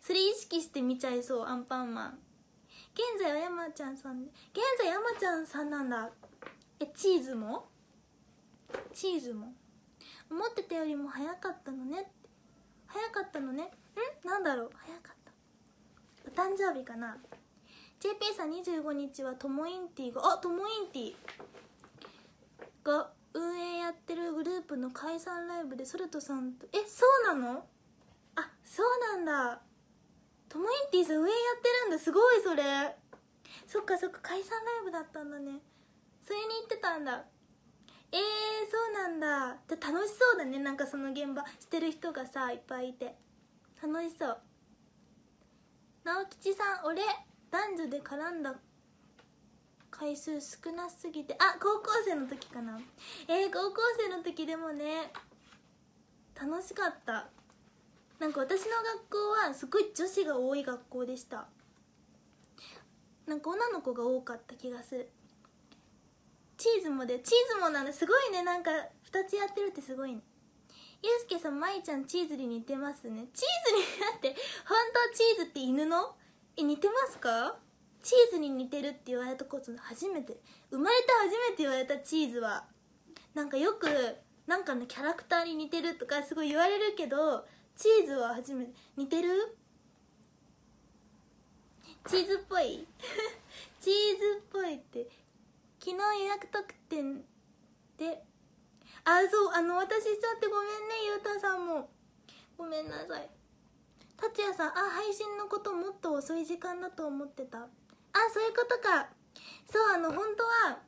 それ意識して見ちゃいそうアンパンマン現在は山ちゃんさんで現在山ちゃんさんなんだえチーズもチーズも思ってたよりも早かったのね早かったのねうんなんだろう早かったお誕生日かな JP さん25日はともインティがあともインティが運営やってるグループの解散ライブでソルトさんとえそうなのあそうなんだともインティさん運営やってるんだすごいそれそっかそっか解散ライブだったんだねそれに行ってたんだえー、そうなんだじゃ楽しそうだねなんかその現場してる人がさいっぱいいて楽しそう直吉さん俺男女で絡んだ回数少なすぎてあ高校生の時かなえー、高校生の時でもね楽しかったなんか私の学校はすごい女子が多い学校でしたなんか女の子が多かった気がするチーズもでチーズもなんですごいねなんか2つやってるってすごいねゆうすけさんまいちゃんチーズに似てますねチーズにだって本当チーズって犬のえ似てますかチーズに似てるって言われたこと初めて生まれて初めて言われたチーズはなんかよくなんかのキャラクターに似てるとかすごい言われるけどチーズは初めて似てるチーズっぽい (laughs) チーズっぽいって昨日予約特典であそうあの私しちゃってごめんねゆうたさんもごめんなさい達也さんあ配信のこともっと遅い時間だと思ってたあそういうことかそうあの本当は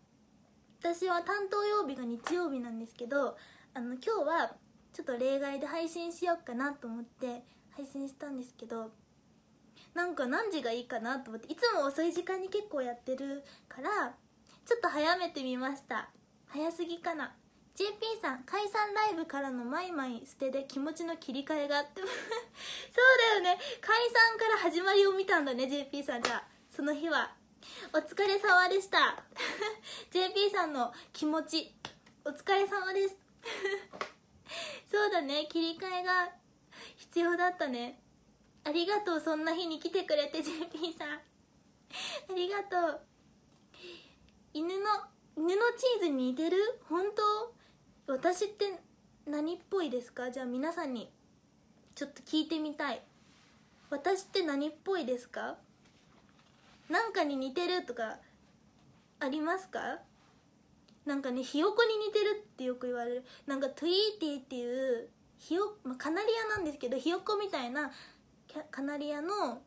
私は担当曜日が日曜日なんですけどあの今日はちょっと例外で配信しようかなと思って配信したんですけどなんか何時がいいかなと思っていつも遅い時間に結構やってるからちょっと早めてみました早すぎかな JP さん解散ライブからのマイマイ捨てで気持ちの切り替えがあって (laughs) そうだよね解散から始まりを見たんだね JP さんじゃあその日はお疲れ様でした JP (laughs) さんの気持ちお疲れ様です (laughs) そうだね切り替えが必要だったねありがとうそんな日に来てくれて JP さんありがとう犬の犬のチーズに似てる本当私って何っぽいですかじゃあ皆さんにちょっと聞いてみたい私って何っぽいですかなんかに似てるとかありますかなんかねひよこに似てるってよく言われるなんかトゥイーティーっていうひよ、まあ、カナリアなんですけどひよこみたいなカナリアの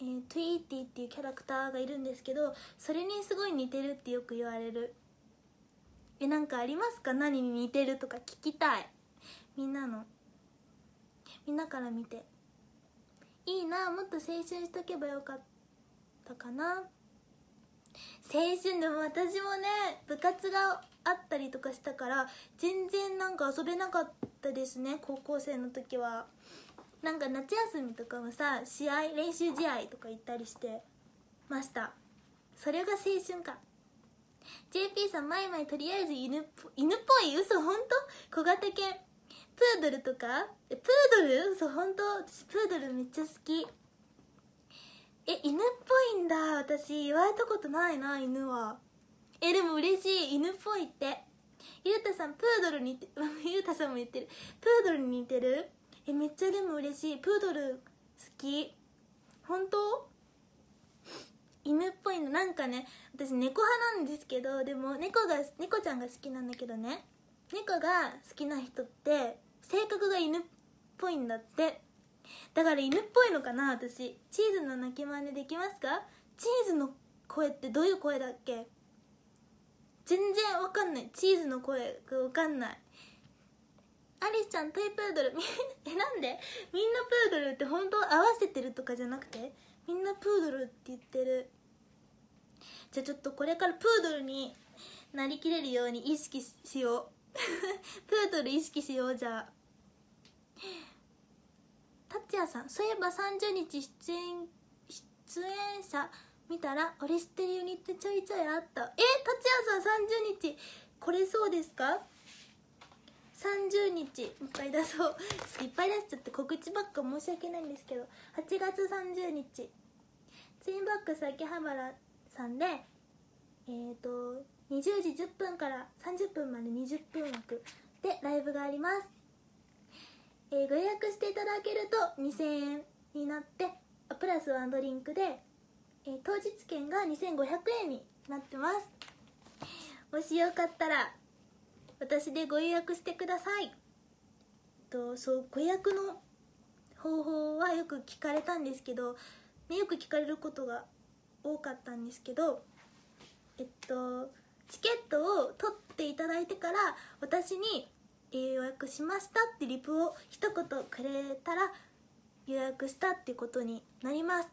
えー、トゥイーティっていうキャラクターがいるんですけどそれにすごい似てるってよく言われるえなんかありますか何に似てるとか聞きたいみんなのみんなから見ていいなもっと青春しとけばよかったかな青春でも私もね部活があったりとかしたから全然なんか遊べなかったですね高校生の時はなんか夏休みとかもさ試合練習試合とか行ったりしてましたそれが青春か JP さん毎毎とりあえず犬っぽ犬っぽい嘘本当小型犬プードルとかえプードル嘘本当私プードルめっちゃ好きえ犬っぽいんだ私言われたことないな犬はえでも嬉しい犬っぽいってゆうたさんプードルに (laughs) ゆうたさんも言ってるプードルに似てるえめっちゃでも嬉しいプードル好き本当犬っぽいのなんかね私猫派なんですけどでも猫が猫ちゃんが好きなんだけどね猫が好きな人って性格が犬っぽいんだってだから犬っぽいのかな私チーズの鳴き真似できますかチーズの声ってどういう声だっけ全然わかんないチーズの声がわかんないアリスちゃんトイプードルえなんでみんなプードルって本当合わせてるとかじゃなくてみんなプードルって言ってるじゃあちょっとこれからプードルになりきれるように意識しよう (laughs) プードル意識しようじゃあ達也さんそういえば30日出演出演者見たらオリステユニットちょいちょいあったえ達也さん30日これそうですか30日いっぱい出そういっぱい出しちゃって告知ばっか申し訳ないんですけど8月30日ツインバックス秋葉原さんでえっ、ー、と20時10分から30分まで20分枠でライブがあります、えー、ご予約していただけると2000円になってプラスワンドリンクで、えー、当日券が2500円になってますもしよかったら私でご予約してくださいとそうご予約の方法はよく聞かれたんですけど、ね、よく聞かれることが多かったんですけどえっとチケットを取っていただいてから私に予約しましたってリプを一言くれたら予約したってことになりますよ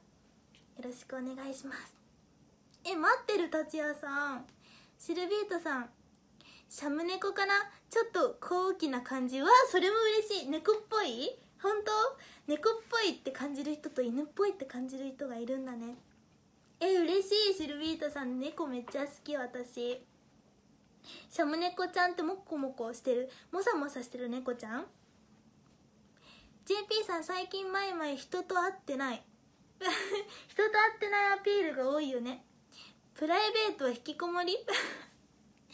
ろしくお願いしますえ待ってる達也さんシルビートさんシャム猫かなちょっと高貴な感じはそれも嬉しい猫っぽい本当猫っぽいって感じる人と犬っぽいって感じる人がいるんだねえ嬉しいシルビータさん猫めっちゃ好き私シャム猫ちゃんってもこもこしてるもさもさしてる猫ちゃん JP さん最近まい人と会ってない (laughs) 人と会ってないアピールが多いよねプライベートは引きこもり (laughs)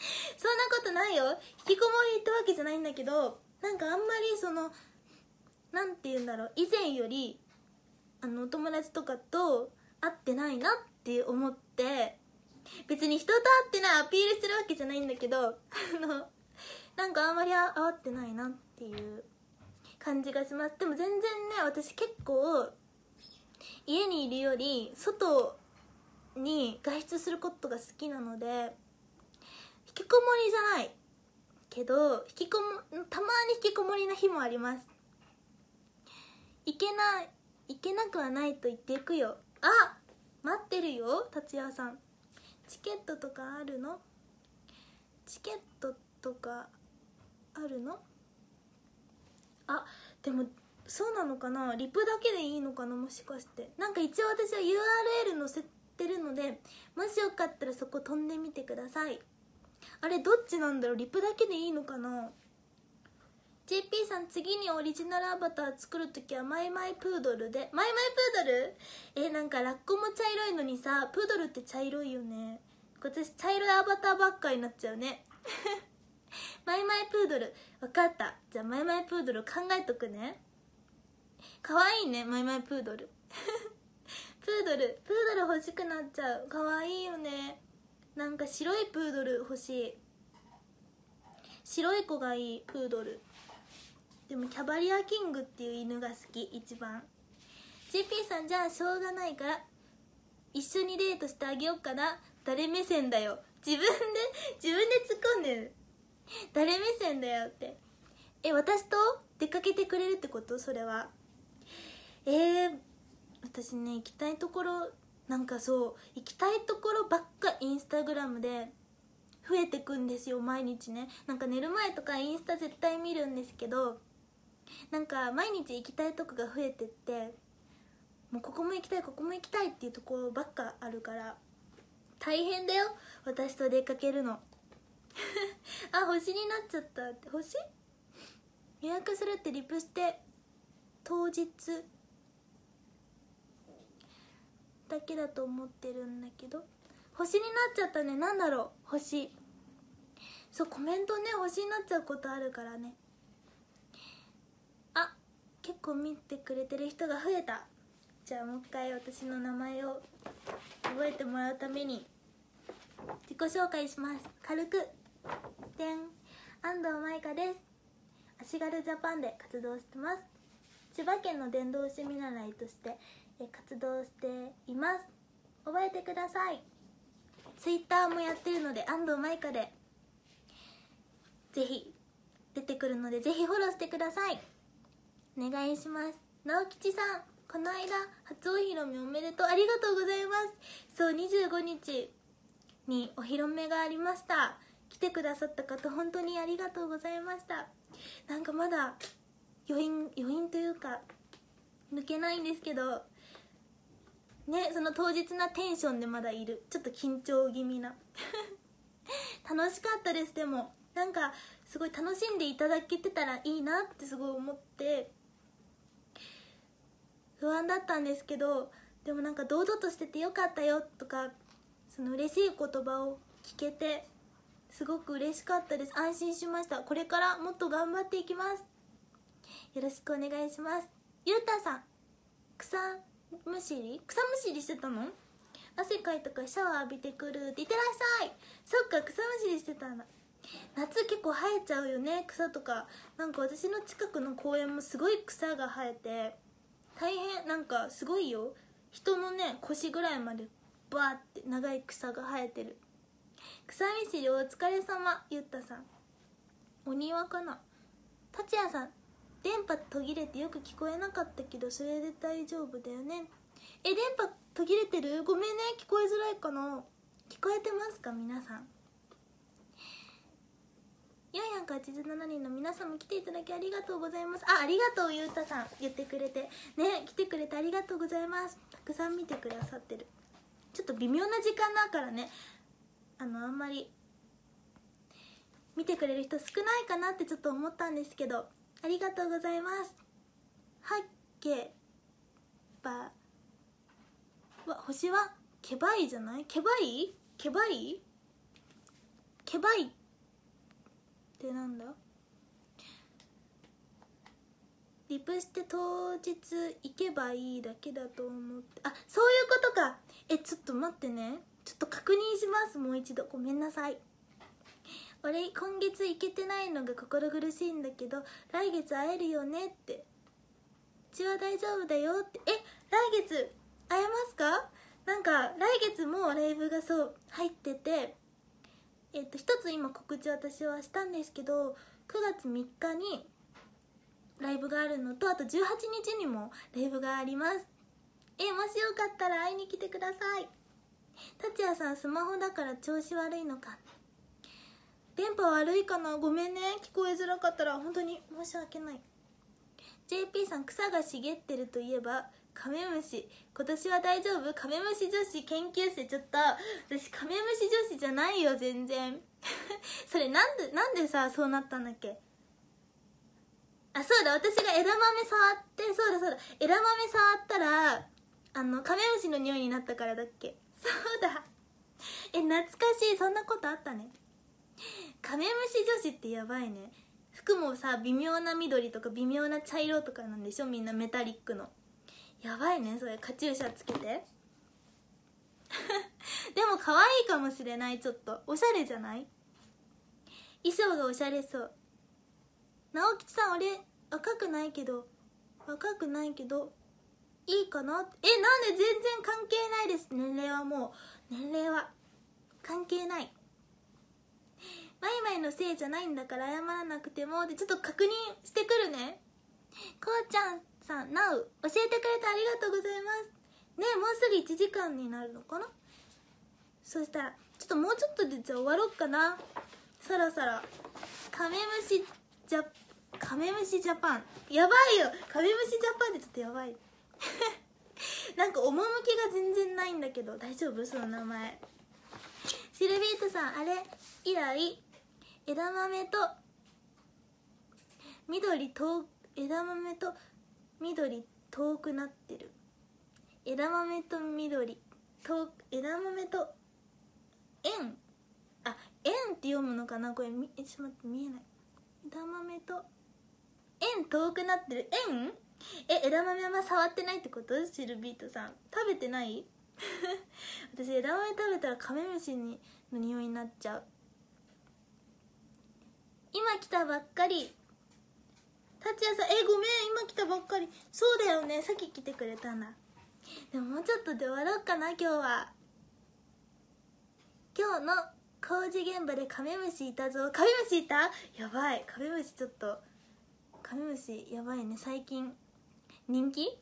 そんなことないよ引きこもりってわけじゃないんだけどなんかあんまりその何て言うんだろう以前よりあのお友達とかと会ってないなって思って別に人と会ってないアピールしてるわけじゃないんだけどあのなんかあんまり会ってないなっていう感じがしますでも全然ね私結構家にいるより外に外出することが好きなので引きこもりじゃないけど引きこもたまに引きこもりな日もありますいけないいけなくはないと言っていくよあ待ってるよ達也さんチケットとかあるのチケットとかあるのあでもそうなのかなリプだけでいいのかなもしかしてなんか一応私は URL 載せてるのでもしよかったらそこ飛んでみてくださいあれどっちなんだろうリプだけでいいのかな JP さん次にオリジナルアバター作る時はマイマイプードルでマイマイプードルえなんかラッコも茶色いのにさプードルって茶色いよね私茶色いアバターばっかになっちゃうね (laughs) マイマイプードル分かったじゃあマイマイプードル考えとくねかわいいねマイマイプードル (laughs) プードルプードル欲しくなっちゃうかわいいよねなんか白いプードル欲しい白い子がいいプードルでもキャバリアキングっていう犬が好き一番 j p さんじゃあしょうがないから一緒にデートしてあげようかな誰目線だよ自分で自分で突っ込んでる誰目線だよってえ私と出かけてくれるってことそれはえー、私ね行きたいところなんかそう行きたいところばっかインスタグラムで増えてくんですよ毎日ねなんか寝る前とかインスタ絶対見るんですけどなんか毎日行きたいとこが増えてってもうここも行きたいここも行きたいっていうところばっかあるから大変だよ私と出かけるの (laughs) あ星になっちゃったって星予約するってリプして当日だけだと思ってるんだけど星になっちゃったね何だろう星そうコメントね星になっちゃうことあるからねあ結構見てくれてる人が増えたじゃあもう一回私の名前を覚えてもらうために自己紹介します軽くでん安藤舞香です足軽ジャパンで活動してます千葉県の伝道師見習いとして活動しています覚えてください Twitter もやってるので安藤舞香でぜひ出てくるのでぜひフォローしてくださいお願いします直吉さんこの間初お披露目おめでとうありがとうございますそう25日にお披露目がありました来てくださった方本当にありがとうございましたなんかまだ余韻余韻というか抜けないんですけどねその当日なテンションでまだいるちょっと緊張気味な (laughs) 楽しかったですでもなんかすごい楽しんでいただけてたらいいなってすごい思って不安だったんですけどでもなんか堂々としててよかったよとかその嬉しい言葉を聞けてすごく嬉しかったです安心しましたこれからもっと頑張っていきますよろしくお願いしますゆうたさん草むしり草むしりしてたの汗かいたからシャワー浴びてくるっていってらっしゃいそっか草むしりしてたんだ夏結構生えちゃうよね草とかなんか私の近くの公園もすごい草が生えて大変なんかすごいよ人のね腰ぐらいまでバーって長い草が生えてる草むしりお疲れ様ゆったさんお庭かな達也さん電波途切れてよく聞こえなかったけどそれで大丈夫だよねえ電波途切れてるごめんね聞こえづらいかな聞こえてますか皆さん487人の皆さんも来ていただきありがとうございますあありがとうゆうたさん言ってくれてね来てくれてありがとうございますたくさん見てくださってるちょっと微妙な時間だからねあのあんまり見てくれる人少ないかなってちょっと思ったんですけどありがとうございますはっけばわ星はけばいじゃないけばいけばいけばいってなんだリプして当日行けばいいだけだと思ってあそういうことかえちょっと待ってねちょっと確認しますもう一度ごめんなさい俺今月行けてないのが心苦しいんだけど来月会えるよねってうちは大丈夫だよってえ来月会えますかなんか来月もライブがそう入っててえっと一つ今告知私はしたんですけど9月3日にライブがあるのとあと18日にもライブがありますえもしよかったら会いに来てください達也さんスマホだから調子悪いのか電波悪いかなごめんね聞こえづらかったら本当に申し訳ない JP さん草が茂ってるといえばカメムシ今年は大丈夫カメムシ女子研究生ちょっと私カメムシ女子じゃないよ全然 (laughs) それなんでなんでさそうなったんだっけあそうだ私が枝豆触ってそうだそうだ枝豆触ったらあのカメムシの匂いになったからだっけそうだえ懐かしいそんなことあったねカメムシ女子ってやばいね服もさ微妙な緑とか微妙な茶色とかなんでしょみんなメタリックのやばいねそれカチューシャつけて (laughs) でも可愛いかもしれないちょっとおしゃれじゃない衣装がおしゃれそう直吉さん俺若くないけど若くないけどいいかなえなんで全然関係ないです年齢はもう年齢は関係ないマイマイのせいじゃないんだから謝らなくてもでちょっと確認してくるねこうちゃんさんな o 教えてくれてありがとうございますねもうすぐ1時間になるのかなそしたらちょっともうちょっとでじゃあ終わろうかなそろそろカメムシジャカメムシジャパンやばいよカメムシジャパンってちょっとやばい (laughs) なんか趣が全然ないんだけど大丈夫その名前シルビートさんあれ以来枝豆と緑と枝豆と緑遠くなってる枝豆と緑遠く枝豆と円あ円って読むのかなこれみちょっと待って見えない枝豆と円遠くなってる円え枝豆は触ってないってことシルビートさん食べてない (laughs) 私枝豆食べたらカメムシにの匂いになっちゃう今来たばっかり達也さんえごめん今来たばっかりそうだよねさっき来てくれたんだでももうちょっとで終わろうかな今日は今日の工事現場でカメムシいたぞカメムシいたやばいカメムシちょっとカメムシやばいね最近人気 (laughs)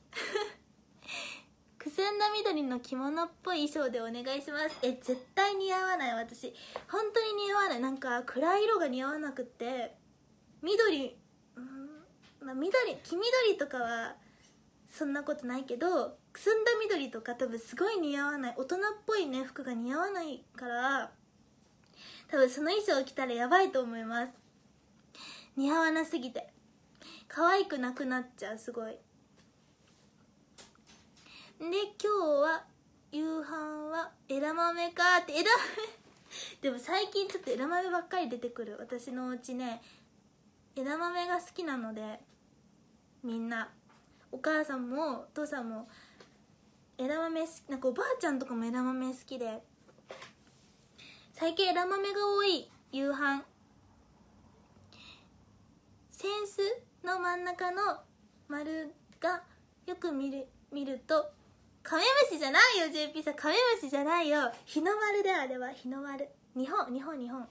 くすんだ緑の着物っぽい衣装でお願いしますえ絶対似合わない私本当に似合わないなんか暗い色が似合わなくて緑うんまあ緑黄緑とかはそんなことないけどくすんだ緑とか多分すごい似合わない大人っぽいね服が似合わないから多分その衣装着たらやばいと思います似合わなすぎて可愛くなくなっちゃうすごいで今日は夕飯は枝豆かって枝豆 (laughs) でも最近ちょっと枝豆ばっかり出てくる私のお家ね枝豆が好きなのでみんなお母さんもお父さんも枝豆なんかおばあちゃんとかも枝豆好きで最近枝豆が多い夕飯扇子の真ん中の丸がよく見る見るとカメムシじゃないよ JP さんカメムシじゃないよ日の丸だあれは日の丸日本日本日本 (laughs) よ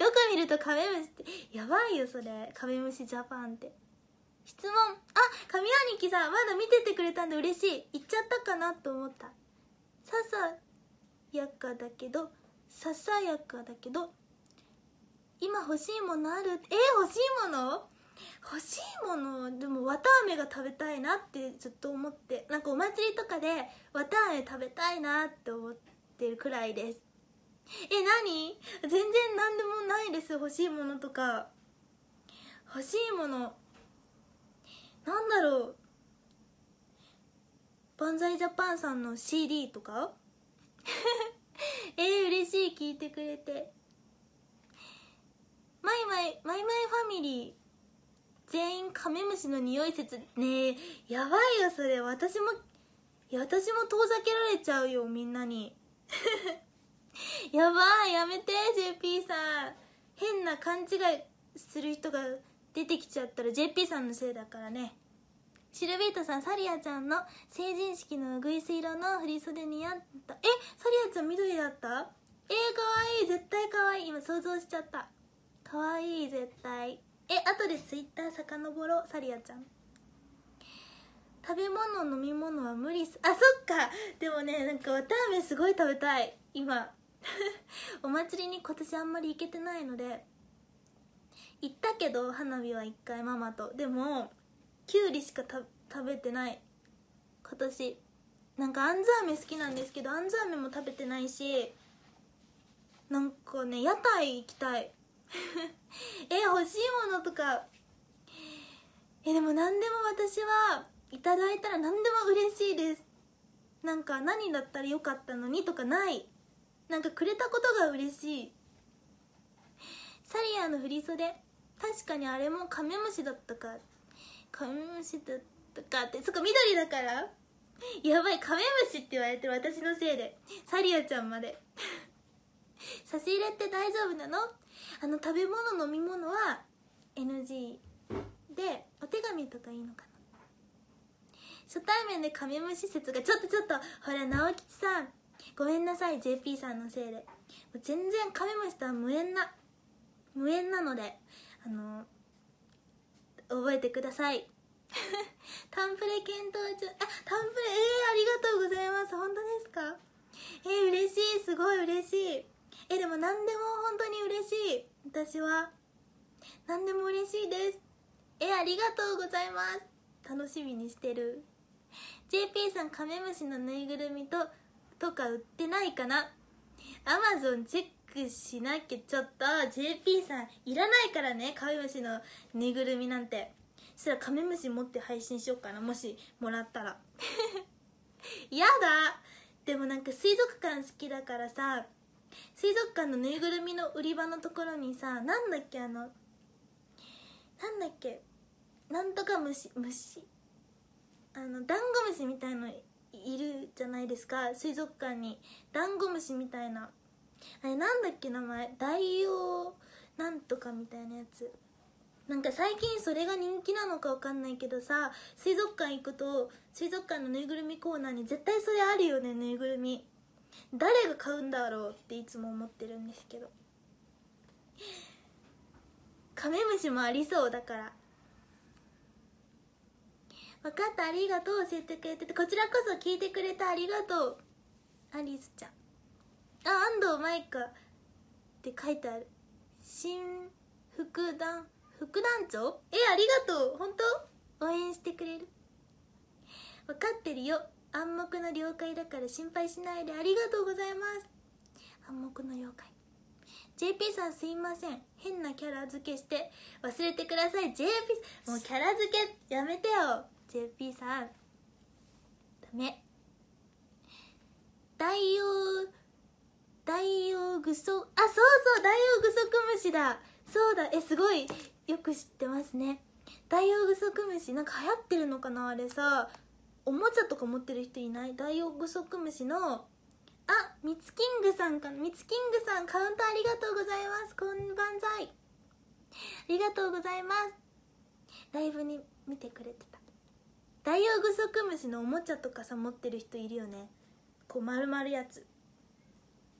く見るとカメムシってやばいよそれカメムシジャパンって質問あ神兄貴さんまだ見ててくれたんで嬉しい行っちゃったかなと思ったささやかだけどささやかだけど今欲しいものあるえー、欲しいもの欲しいものでも綿あめが食べたいなってずっと思ってなんかお祭りとかで綿あめ食べたいなって思ってるくらいですえ何全然何でもないです欲しいものとか欲しいものなんだろうバンザイジャパンさんの CD とか (laughs) えー、嬉しい聞いてくれてマイマイマイマイファミリー全員カメムシの匂い説ねえやばいよそれ私も私も遠ざけられちゃうよみんなに (laughs) やばいやめて JP さん変な勘違いする人が出てきちゃったら JP さんのせいだからねシルビートさんサリアちゃんの成人式のうぐいす色の振袖にあったえサリアちゃん緑だったえー、かわいい絶対かわいい今想像しちゃったかわいい絶対え後でツイッターさかのぼろサリアちゃん食べ物飲み物は無理すあそっかでもねなんかわたあめすごい食べたい今 (laughs) お祭りに今年あんまり行けてないので行ったけど花火は1回ママとでもきゅうりしか食べてない今年なんかあんず飴好きなんですけどあんず飴も食べてないしなんかね屋台行きたい (laughs) え欲しいものとかえでも何でも私はいただいたら何でも嬉しいですなんか何だったらよかったのにとかないなんかくれたことが嬉しいサリアの振り袖確かにあれもカメムシだったかカメムシだったかってそっか緑だからやばいカメムシって言われてる私のせいでサリアちゃんまで (laughs) 差し入れって大丈夫なのあの食べ物飲み物は NG でお手紙とかいいのかな初対面でカメムシ説がちょっとちょっとほら直吉さんごめんなさい JP さんのせいで全然カメムシとは無縁な無縁なのであの覚えてください (laughs) タンプレ検討中あタンプレえー、ありがとうございます本当ですかえー、嬉しいすごい嬉しいえでも何でも本当に嬉しい私は何でも嬉しいですえありがとうございます楽しみにしてる JP さんカメムシのぬいぐるみととか売ってないかなアマゾンチェックしなきゃちょっと JP さんいらないからねカメムシのぬいぐるみなんてそしたらカメムシ持って配信しようかなもしもらったら (laughs) やだでもなんか水族館好きだからさ水族館のぬいぐるみの売り場のところにさなんだっけあのなんだっけなんとか虫虫あのダンゴムシみたいのいるじゃないですか水族館にダンゴムシみたいなあれなんだっけ名前ダイオウなんとかみたいなやつなんか最近それが人気なのかわかんないけどさ水族館行くと水族館のぬいぐるみコーナーに絶対それあるよねぬいぐるみ誰が買うんだろうっていつも思ってるんですけどカメムシもありそうだから分かったありがとう教えてくれててこちらこそ聞いてくれてありがとうアリスちゃんあ安藤舞香って書いてある新副団副団長えありがとう本当応援してくれる分かってるよ暗黙の了解だから心配しないでありがとうございます暗黙の了解 JP さんすいません変なキャラ付けして忘れてください JP もうキャラ付けやめてよ JP さんダメダイオウダイオウグソあそうそうダイオウグソクムシだそうだえすごいよく知ってますねダイオウグソクムシなんか流行ってるのかなあれさおもちゃとか持ってる人いないダイオウグソクムシのあミツキングさんかミツキングさんカウンターありがとうございますこんばんざいありがとうございますライブに見てくれてたダイオウグソクムシのおもちゃとかさ持ってる人いるよねこう丸々やつ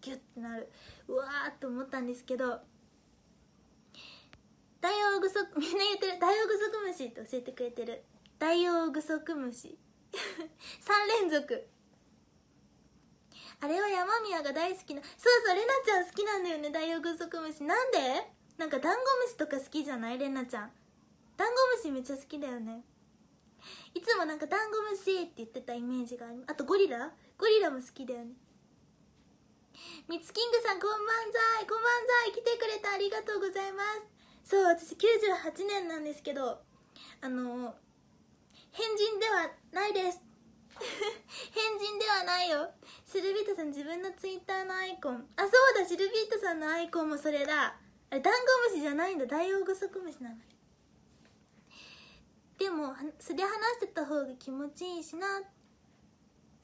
ギュッてなるうわーっと思ったんですけどダイオウグソクみんな言ってるダイオウグソクムシって教えてくれてるダイオウグソクムシ3 (laughs) 連続あれは山宮が大好きなそうそうれなちゃん好きなんだよねダイオグソクムシなんでなんかダンゴムシとか好きじゃないれなちゃんダンゴムシめっちゃ好きだよねいつもなんかダンゴムシって言ってたイメージがああとゴリラゴリラも好きだよねミツキングさんこんばんざいこんばんざい来てくれてありがとうございますそう私98年なんですけどあの変人ではないです変人ではないよシルビートさん自分のツイッターのアイコンあそうだシルビートさんのアイコンもそれだあれダンゴムシじゃないんだダイオウグソクムシなんだでも素で話してた方が気持ちいいしな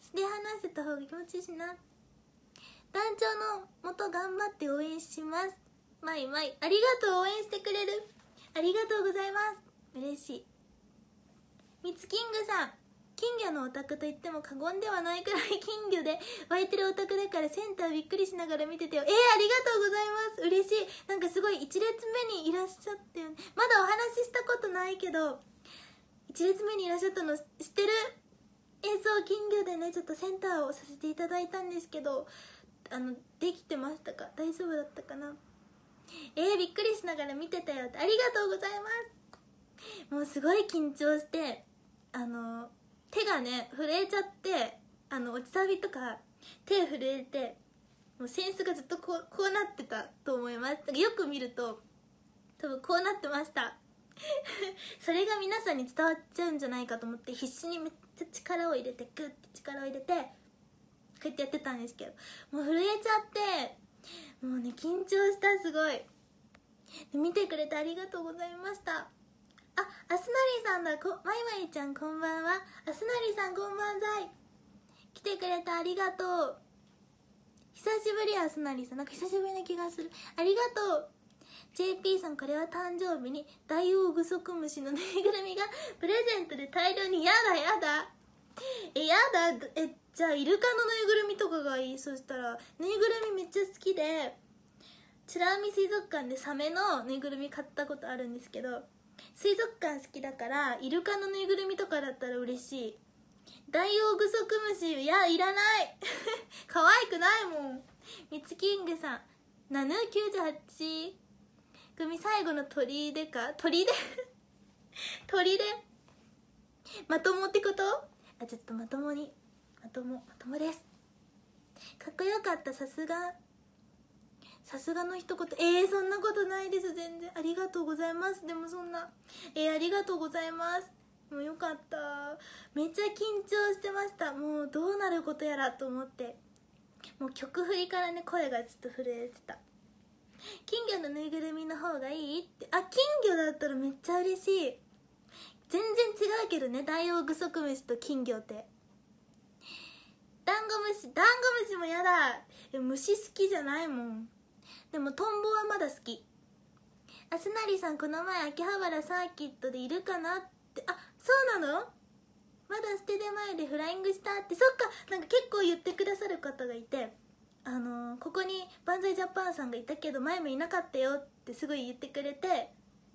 素で話してた方が気持ちいいしな団長のもと頑張って応援しますまいまいありがとう応援してくれるありがとうございます嬉しいみつキングさん金魚のオタクと言っても過言ではないくらい金魚で湧いてるオタクだからセンターびっくりしながら見ててよえー、ありがとうございます嬉しいなんかすごい1列目にいらっしゃってまだお話ししたことないけど1列目にいらっしゃったの知ってるえ像そう金魚でねちょっとセンターをさせていただいたんですけどあのできてましたか大丈夫だったかなえー、びっくりしながら見てたよありがとうございますもうすごい緊張してあの手がね震えちゃってあの落ちサビとか手震えてもうセンスがずっとこうこうなってたと思いますよく見ると多分こうなってました (laughs) それが皆さんに伝わっちゃうんじゃないかと思って必死にめっちゃ力を入れてグッて力を入れてこうやってやってたんですけどもう震えちゃってもうね緊張したすごい見てくれてありがとうございましたさんだこまいまいちゃんこんばんはあすなりさんこんばんざい来てくれてありがとう久しぶりあすなりさんなんか久しぶりな気がするありがとう JP さんこれは誕生日にダイオウグソクムシのぬいぐるみがプレゼントで大量にやだやだえやだえじゃあイルカのぬいぐるみとかがいいそしたらぬいぐるみめっちゃ好きで美ら海水族館でサメのぬいぐるみ買ったことあるんですけど水族館好きだからイルカのぬいぐるみとかだったら嬉しいダイオウグソクムシいやいらない (laughs) 可愛くないもんミツキングさんナヌ98組最後の鳥でか鳥で (laughs) 鳥でまともってことあちょっとまともにまともまともですかっこよかったさすがさすがの一言えー、そんなことないです全然ありがとうございますでもそんなえー、ありがとうございますもうよかっためっちゃ緊張してましたもうどうなることやらと思ってもう曲振りからね声がちょっと震えてた金魚のぬいぐるみの方がいいってあ金魚だったらめっちゃ嬉しい全然違うけどねダイオウグソクムシと金魚ってダンゴムシダンゴムシもやだ虫好きじゃないもんでもトンボはまだ好きあすなりさんこの前秋葉原サーキットでいるかなってあそうなのまだ捨て出前でフライングしたってそっかなんか結構言ってくださる方がいてあのー、ここにバンザイジャパンさんがいたけど前もいなかったよってすごい言ってくれて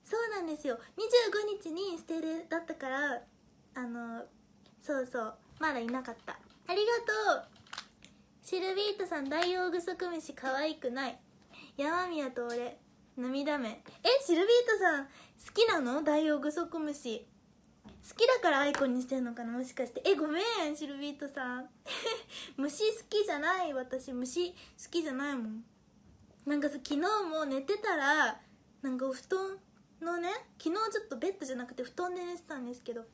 そうなんですよ25日に捨て出だったからあのー、そうそうまだいなかったありがとうシルビートさんダイオウグソクムシ可愛くない山宮俺涙目えシルビートさん好きなのダイオウグソクムシ好きだからアイコンにしてんのかなもしかしてえごめんシルビートさん (laughs) 虫好きじゃない私虫好きじゃないもんなんかさ昨日も寝てたらなんかお布団のね昨日ちょっとベッドじゃなくて布団で寝てたんですけど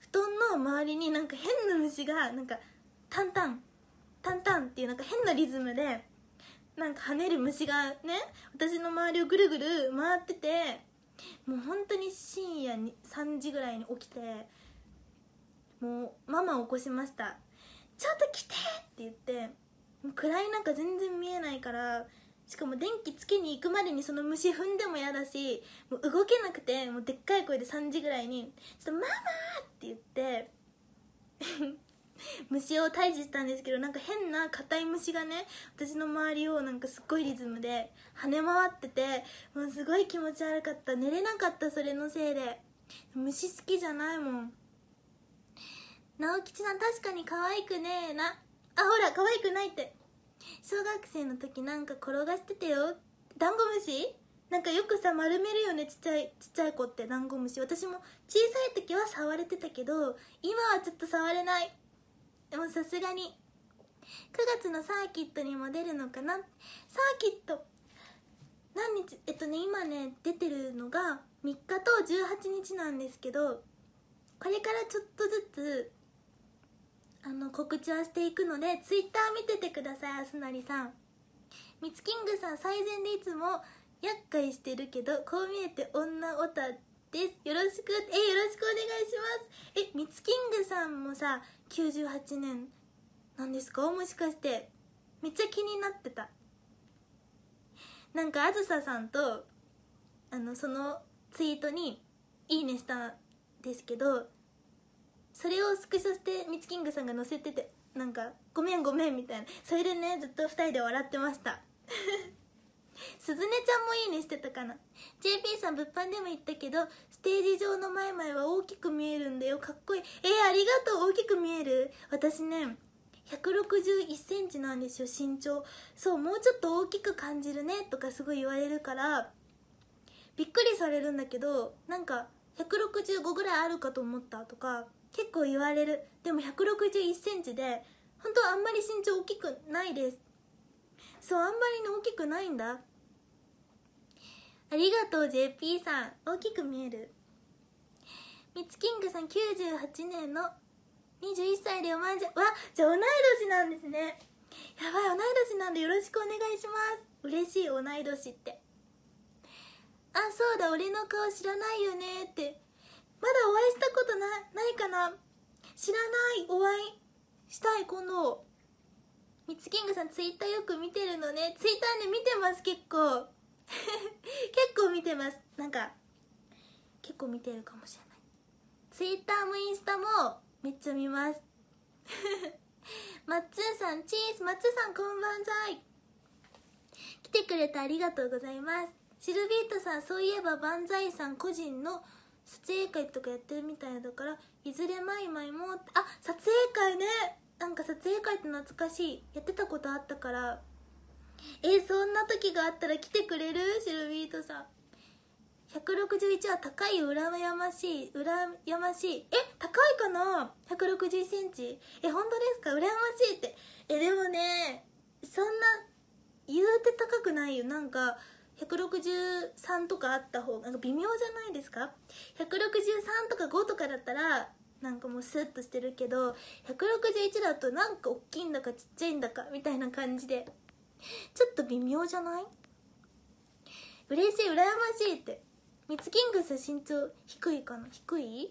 布団の周りになんか変な虫がなんかタンタンタンタンっていうなんか変なリズムでなんか跳ねる虫がね私の周りをぐるぐる回っててもう本当に深夜に3時ぐらいに起きてもうママを起こしました「ちょっと来て!」って言って暗い中全然見えないからしかも電気つけに行くまでにその虫踏んでも嫌だしもう動けなくてもうでっかい声で3時ぐらいに「ちょっとママ!」って言って (laughs) (laughs) 虫を退治したんですけどなんか変な硬い虫がね私の周りをなんかすっごいリズムで跳ね回っててもうすごい気持ち悪かった寝れなかったそれのせいで虫好きじゃないもん直吉さん確かに可愛くねえなあほら可愛くないって小学生の時なんか転がしててよダンゴムシなんかよくさ丸めるよねちっちゃいちっちゃい子ってダンゴムシ私も小さい時は触れてたけど今はちょっと触れないでもさすがに9月のサーキットにも出るのかなサーキット何日えっとね今ね出てるのが3日と18日なんですけどこれからちょっとずつあの告知はしていくのでツイッター見ててくださいあすなりさんミつキングさん最善でいつも厄介してるけどこう見えて女オタですよろしくえよろしくお願いしますえミツキングさんもさ98年なんですかもしかしてめっちゃ気になってたなんかあずささんとあのそのツイートに「いいね」したんですけどそれをスクショしてミツキングさんが載せててなんか「ごめんごめん」みたいなそれでねずっと2人で笑ってましたすずねちゃんもいいねしてたかな JP さん物販でも言ったけどステージ上の前々は大きく見えるんだよかっこいいえー、ありがとう大きく見える私ね1 6 1センチなんですよ身長そうもうちょっと大きく感じるねとかすごい言われるからびっくりされるんだけどなんか165ぐらいあるかと思ったとか結構言われるでも1 6 1センチで本当あんまり身長大きくないですそうあんまりね大きくないんだありがとう JP さん大きく見えるミツキングさん98年の21歳でおまんじゃわじゃあ同い年なんですねやばい同い年なんでよろしくお願いします嬉しい同い年ってあそうだ俺の顔知らないよねってまだお会いしたことなないかな知らないお会いしたい今度ミツキングさんツイッターよく見てるのねツイッターね見てます結構 (laughs) 結構見てますなんか結構見てるかもしれないツイッターもインスタもめっちゃ見ます (laughs) マッツーさんチーズマッツーさんこんばんざい来てくれてありがとうございますシルビートさんそういえばバンザイさん個人の撮影会とかやってるみたいだからいずれマイマイもあ撮影会ねなんか撮影会って懐かしいやってたことあったからえー、そんな時があったら来てくれるシルビートさん161は高い羨ましい羨ましいえ高いかな160センチえ本当ですか羨ましいってえでもねそんな言うて高くないよなんか163とかあった方がなんか微妙じゃないですか163とか5とかだったらなんかもうスッとしてるけど161だとなんか大きいんだかちっちゃいんだかみたいな感じでちょっと微妙じゃない嬉しい羨ましいってミツキングス身長低いかな低い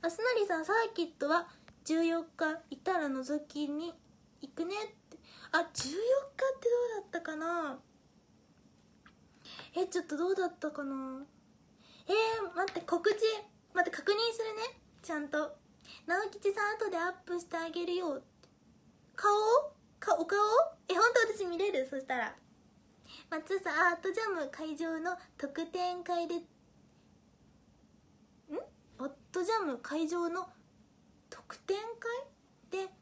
あすなりさんサーキットは14日いたら覗きに行くねってあ14日ってどうだったかなえちょっとどうだったかなえー、待って告知待って確認するねちゃんと「直吉さん後でアップしてあげるよ」顔かお顔え本当私見れるそしたら松さんアートジャム会場の特典会でんアートジャム会場の特典会で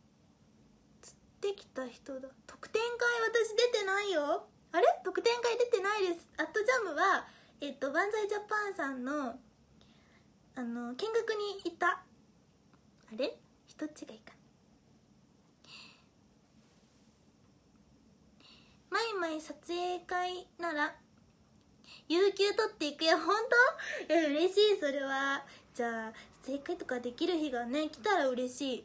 釣ってきた人だ特典会私出てないよあれ特典会出てないですアットジャムはえっとバンザイジャパンさんのあの見学に行ったあれ人違いかマイマイ撮影会なら有給取っていくよ本当え嬉しいそれはじゃあ撮影会とかできる日がね来たら嬉しい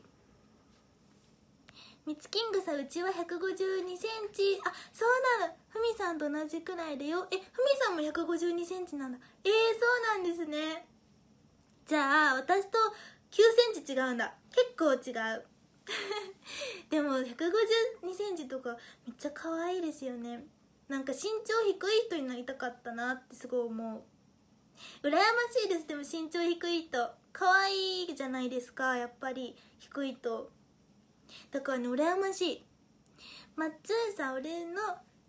ミツキングさんうちは1 5 2センチあそうなのふみさんと同じくらいだよえふみさんも1 5 2センチなんだえー、そうなんですねじゃあ私と9センチ違うんだ結構違う (laughs) でも152センチとかめっちゃ可愛いですよねなんか身長低い人になりたかったなってすごい思う羨ましいですでも身長低い人可愛いじゃないですかやっぱり低いとだからね羨ましい松っーさん俺の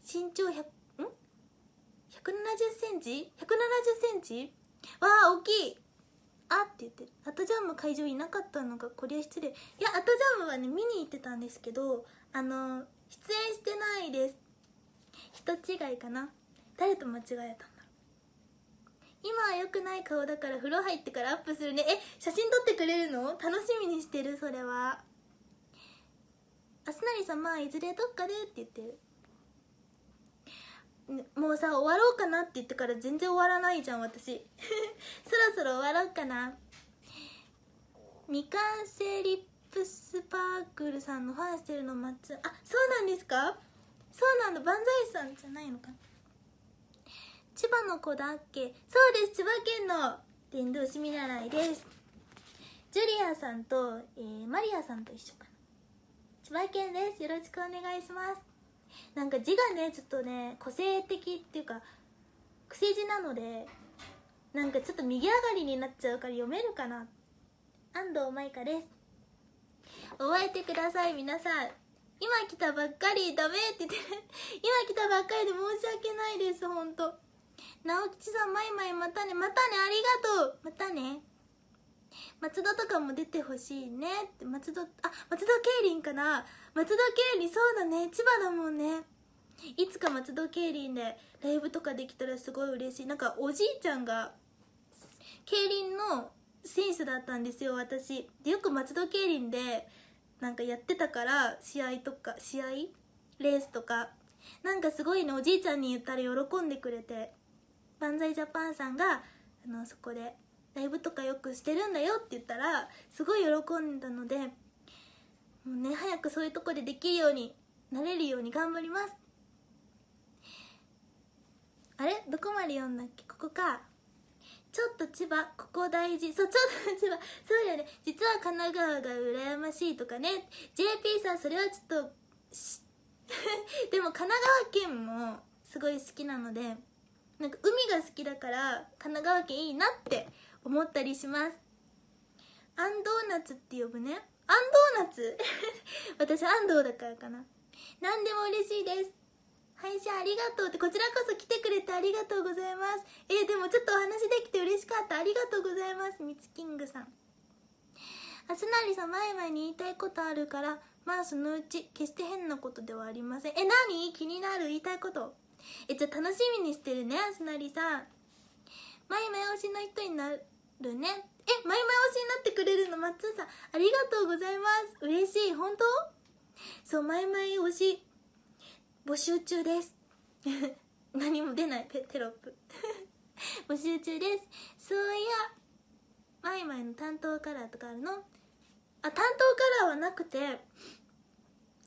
身長100ん170センチ170センチわあ大きいあ」って言って「アトジャム会場いなかったのがこれ失礼」いやアトジャムはね見に行ってたんですけどあの出演してないです人違いかな誰と間違えたんだろう今は良くない顔だから風呂入ってからアップするねえ写真撮ってくれるの楽しみにしてるそれはあすなりさんまあいずれどっかでって言ってるもうさ終わろうかなって言ってから全然終わらないじゃん私 (laughs) そろそろ終わろうかな未完成リップスパークルさんのファンしてるの待つあそうなんですかそうなんだ万歳さんじゃないのか千葉の子だっけそうです千葉県の伝道師見習いですジュリアさんと、えー、マリアさんと一緒かな千葉県ですよろしくお願いしますなんか字がねちょっとね個性的っていうか癖字なのでなんかちょっと右上がりになっちゃうから読めるかな安藤舞香です覚えてください皆さん今来たばっかりダメって言って (laughs) 今来たばっかりで申し訳ないですほんと直吉さんまいまいまたねまたねありがとうまたね松戸とかも出てほしいねって松戸あ松戸競輪かな松戸競輪そうだね千葉だもんねいつか松戸競輪でライブとかできたらすごい嬉しいなんかおじいちゃんが競輪の選手だったんですよ私でよく松戸競輪でなんかやってたから試合とか試合レースとかなんかすごいねおじいちゃんに言ったら喜んでくれて「ザイジャパン」さんがあのそこでライブとかよくしてるんだよって言ったらすごい喜んだのでもうね早くそういうとこでできるようになれるように頑張りますあれどこまで読んだっけここかちょっと千葉ここ大事そうちょっと千葉そうだよね実は神奈川が羨ましいとかね JP さんそれはちょっと (laughs) でも神奈川県もすごい好きなのでなんか海が好きだから神奈川県いいなって思ったりしますアンドーナツって呼ぶねアンドーナツ (laughs) 私安藤だからかな何でも嬉しいです配信ありがとうってこちらこそ来てくれてありがとうございますえー、でもちょっとお話できて嬉しかったありがとうございますミツキングさんあすなりさん前々に言いたいことあるからまあそのうち決して変なことではありませんえ何気になる言いたいことえじゃあ楽しみにしてるねあすなりさん前々推しの人になるるねえマイマイ推しになってくれるのマッツンさんありがとうございます嬉しい本当そうマイマイ推し募集中です (laughs) 何も出ないテロップ (laughs) 募集中ですそういやマイマイの担当カラーとかあるのあ担当カラーはなくて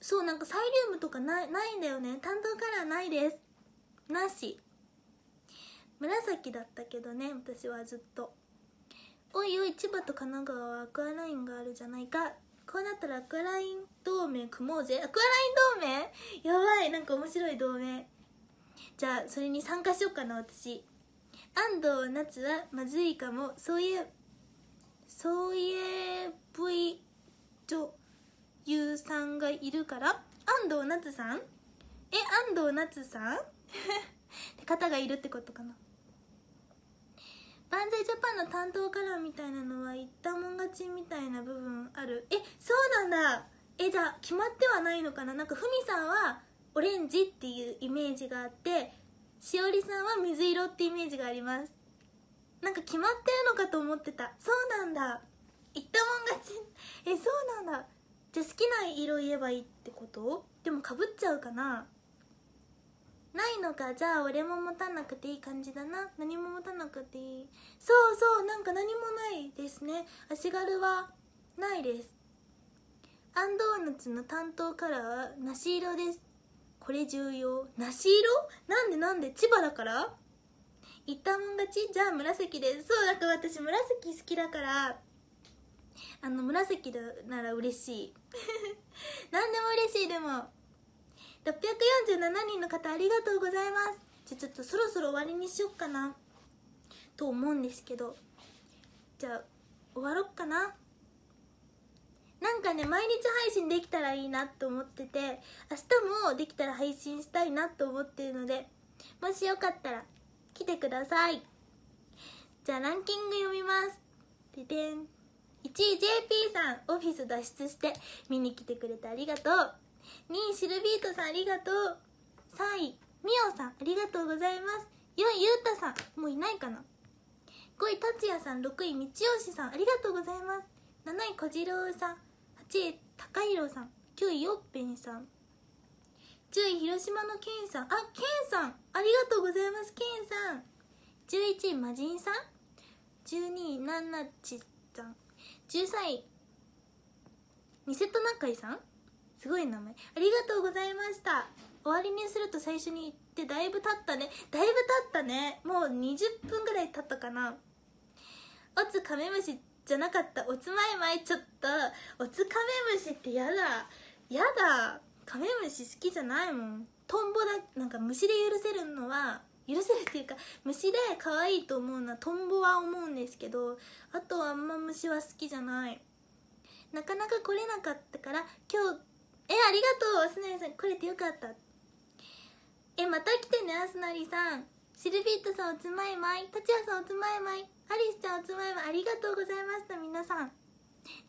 そうなんかサイリウムとかないないんだよね担当カラーないですなし紫だったけどね私はずっとおいおい千葉と神奈川はアクアラインがあるじゃないかこうなったらアクアライン同盟組もうぜアクアライン同盟やばいなんか面白い同盟じゃあそれに参加しようかな私安藤夏はまずいかもそういうそういう V 女優さんがいるから安藤夏さんえ安藤夏さん (laughs) って方がいるってことかな万歳ジャパンの担当カラーみたいなのは言ったもん勝ちみたいな部分あるえそうなんだえじゃあ決まってはないのかななんかふみさんはオレンジっていうイメージがあってしおりさんは水色ってイメージがありますなんか決まってるのかと思ってたそうなんだ言ったもん勝ちえそうなんだじゃあ好きな色言えばいいってことでもかぶっちゃうかなないのかじゃあ俺も持たなくていい感じだな何も持たなくていいそうそうなんか何もないですね足軽はないですアンドーナツの担当カラーは梨色ですこれ重要梨色なんでなんで千葉だから言ったもん勝ちじゃあ紫ですそうだから私紫好きだからあの紫なら嬉しい (laughs) 何でも嬉しいでも647人の方ありがとうございますじゃちょっとそろそろ終わりにしよっかなと思うんですけどじゃあ終わろっかななんかね毎日配信できたらいいなと思ってて明日もできたら配信したいなと思ってるのでもしよかったら来てくださいじゃあランキング読みますででん1位 JP さんオフィス脱出して見に来てくれてありがとう2位シルビートさんありがとう3位みおさんありがとうございます4位ゆうたさんもういないかな5位達也さん6位道吉さんありがとうございます7位小次郎さん8位高弘さん9位よっぺんさん10位広島のけんさんあけんさんありがとうございますけんさん11位魔人さん12位なんなちさん13位ニセットナカイさんすごい名前ありがとうございました終わりにすると最初に言ってだいぶ経ったねだいぶ経ったねもう20分ぐらい経ったかなおつカメムシじゃなかったおつまいまいちょっとおつカメムシってやだやだカメムシ好きじゃないもんトンボだなんか虫で許せるのは許せるっていうか虫で可愛いと思うのはトンボは思うんですけどあとはあんま虫は好きじゃないなかなか来れなかったから今日えありがとうすなさん来れてよかったえまた来てねあすなりさんシルビットさんおつまいまい達也さんおつまいまいアリスちゃんおつまいまいありがとうございました皆さん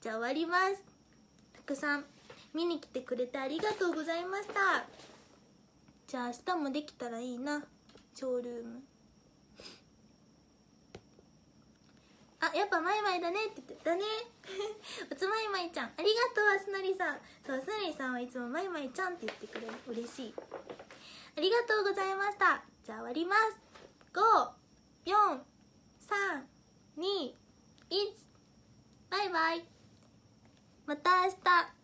じゃあ終わりますたくさん見に来てくれてありがとうございましたじゃあ明日もできたらいいなショールームあやっぱマイマイだねって言ってたね (laughs) おつまいまいちゃんありがとうあすなりさんそうあすなりさんはいつもマイマイちゃんって言ってくれる嬉しいありがとうございましたじゃあ終わります54321バイバイまた明日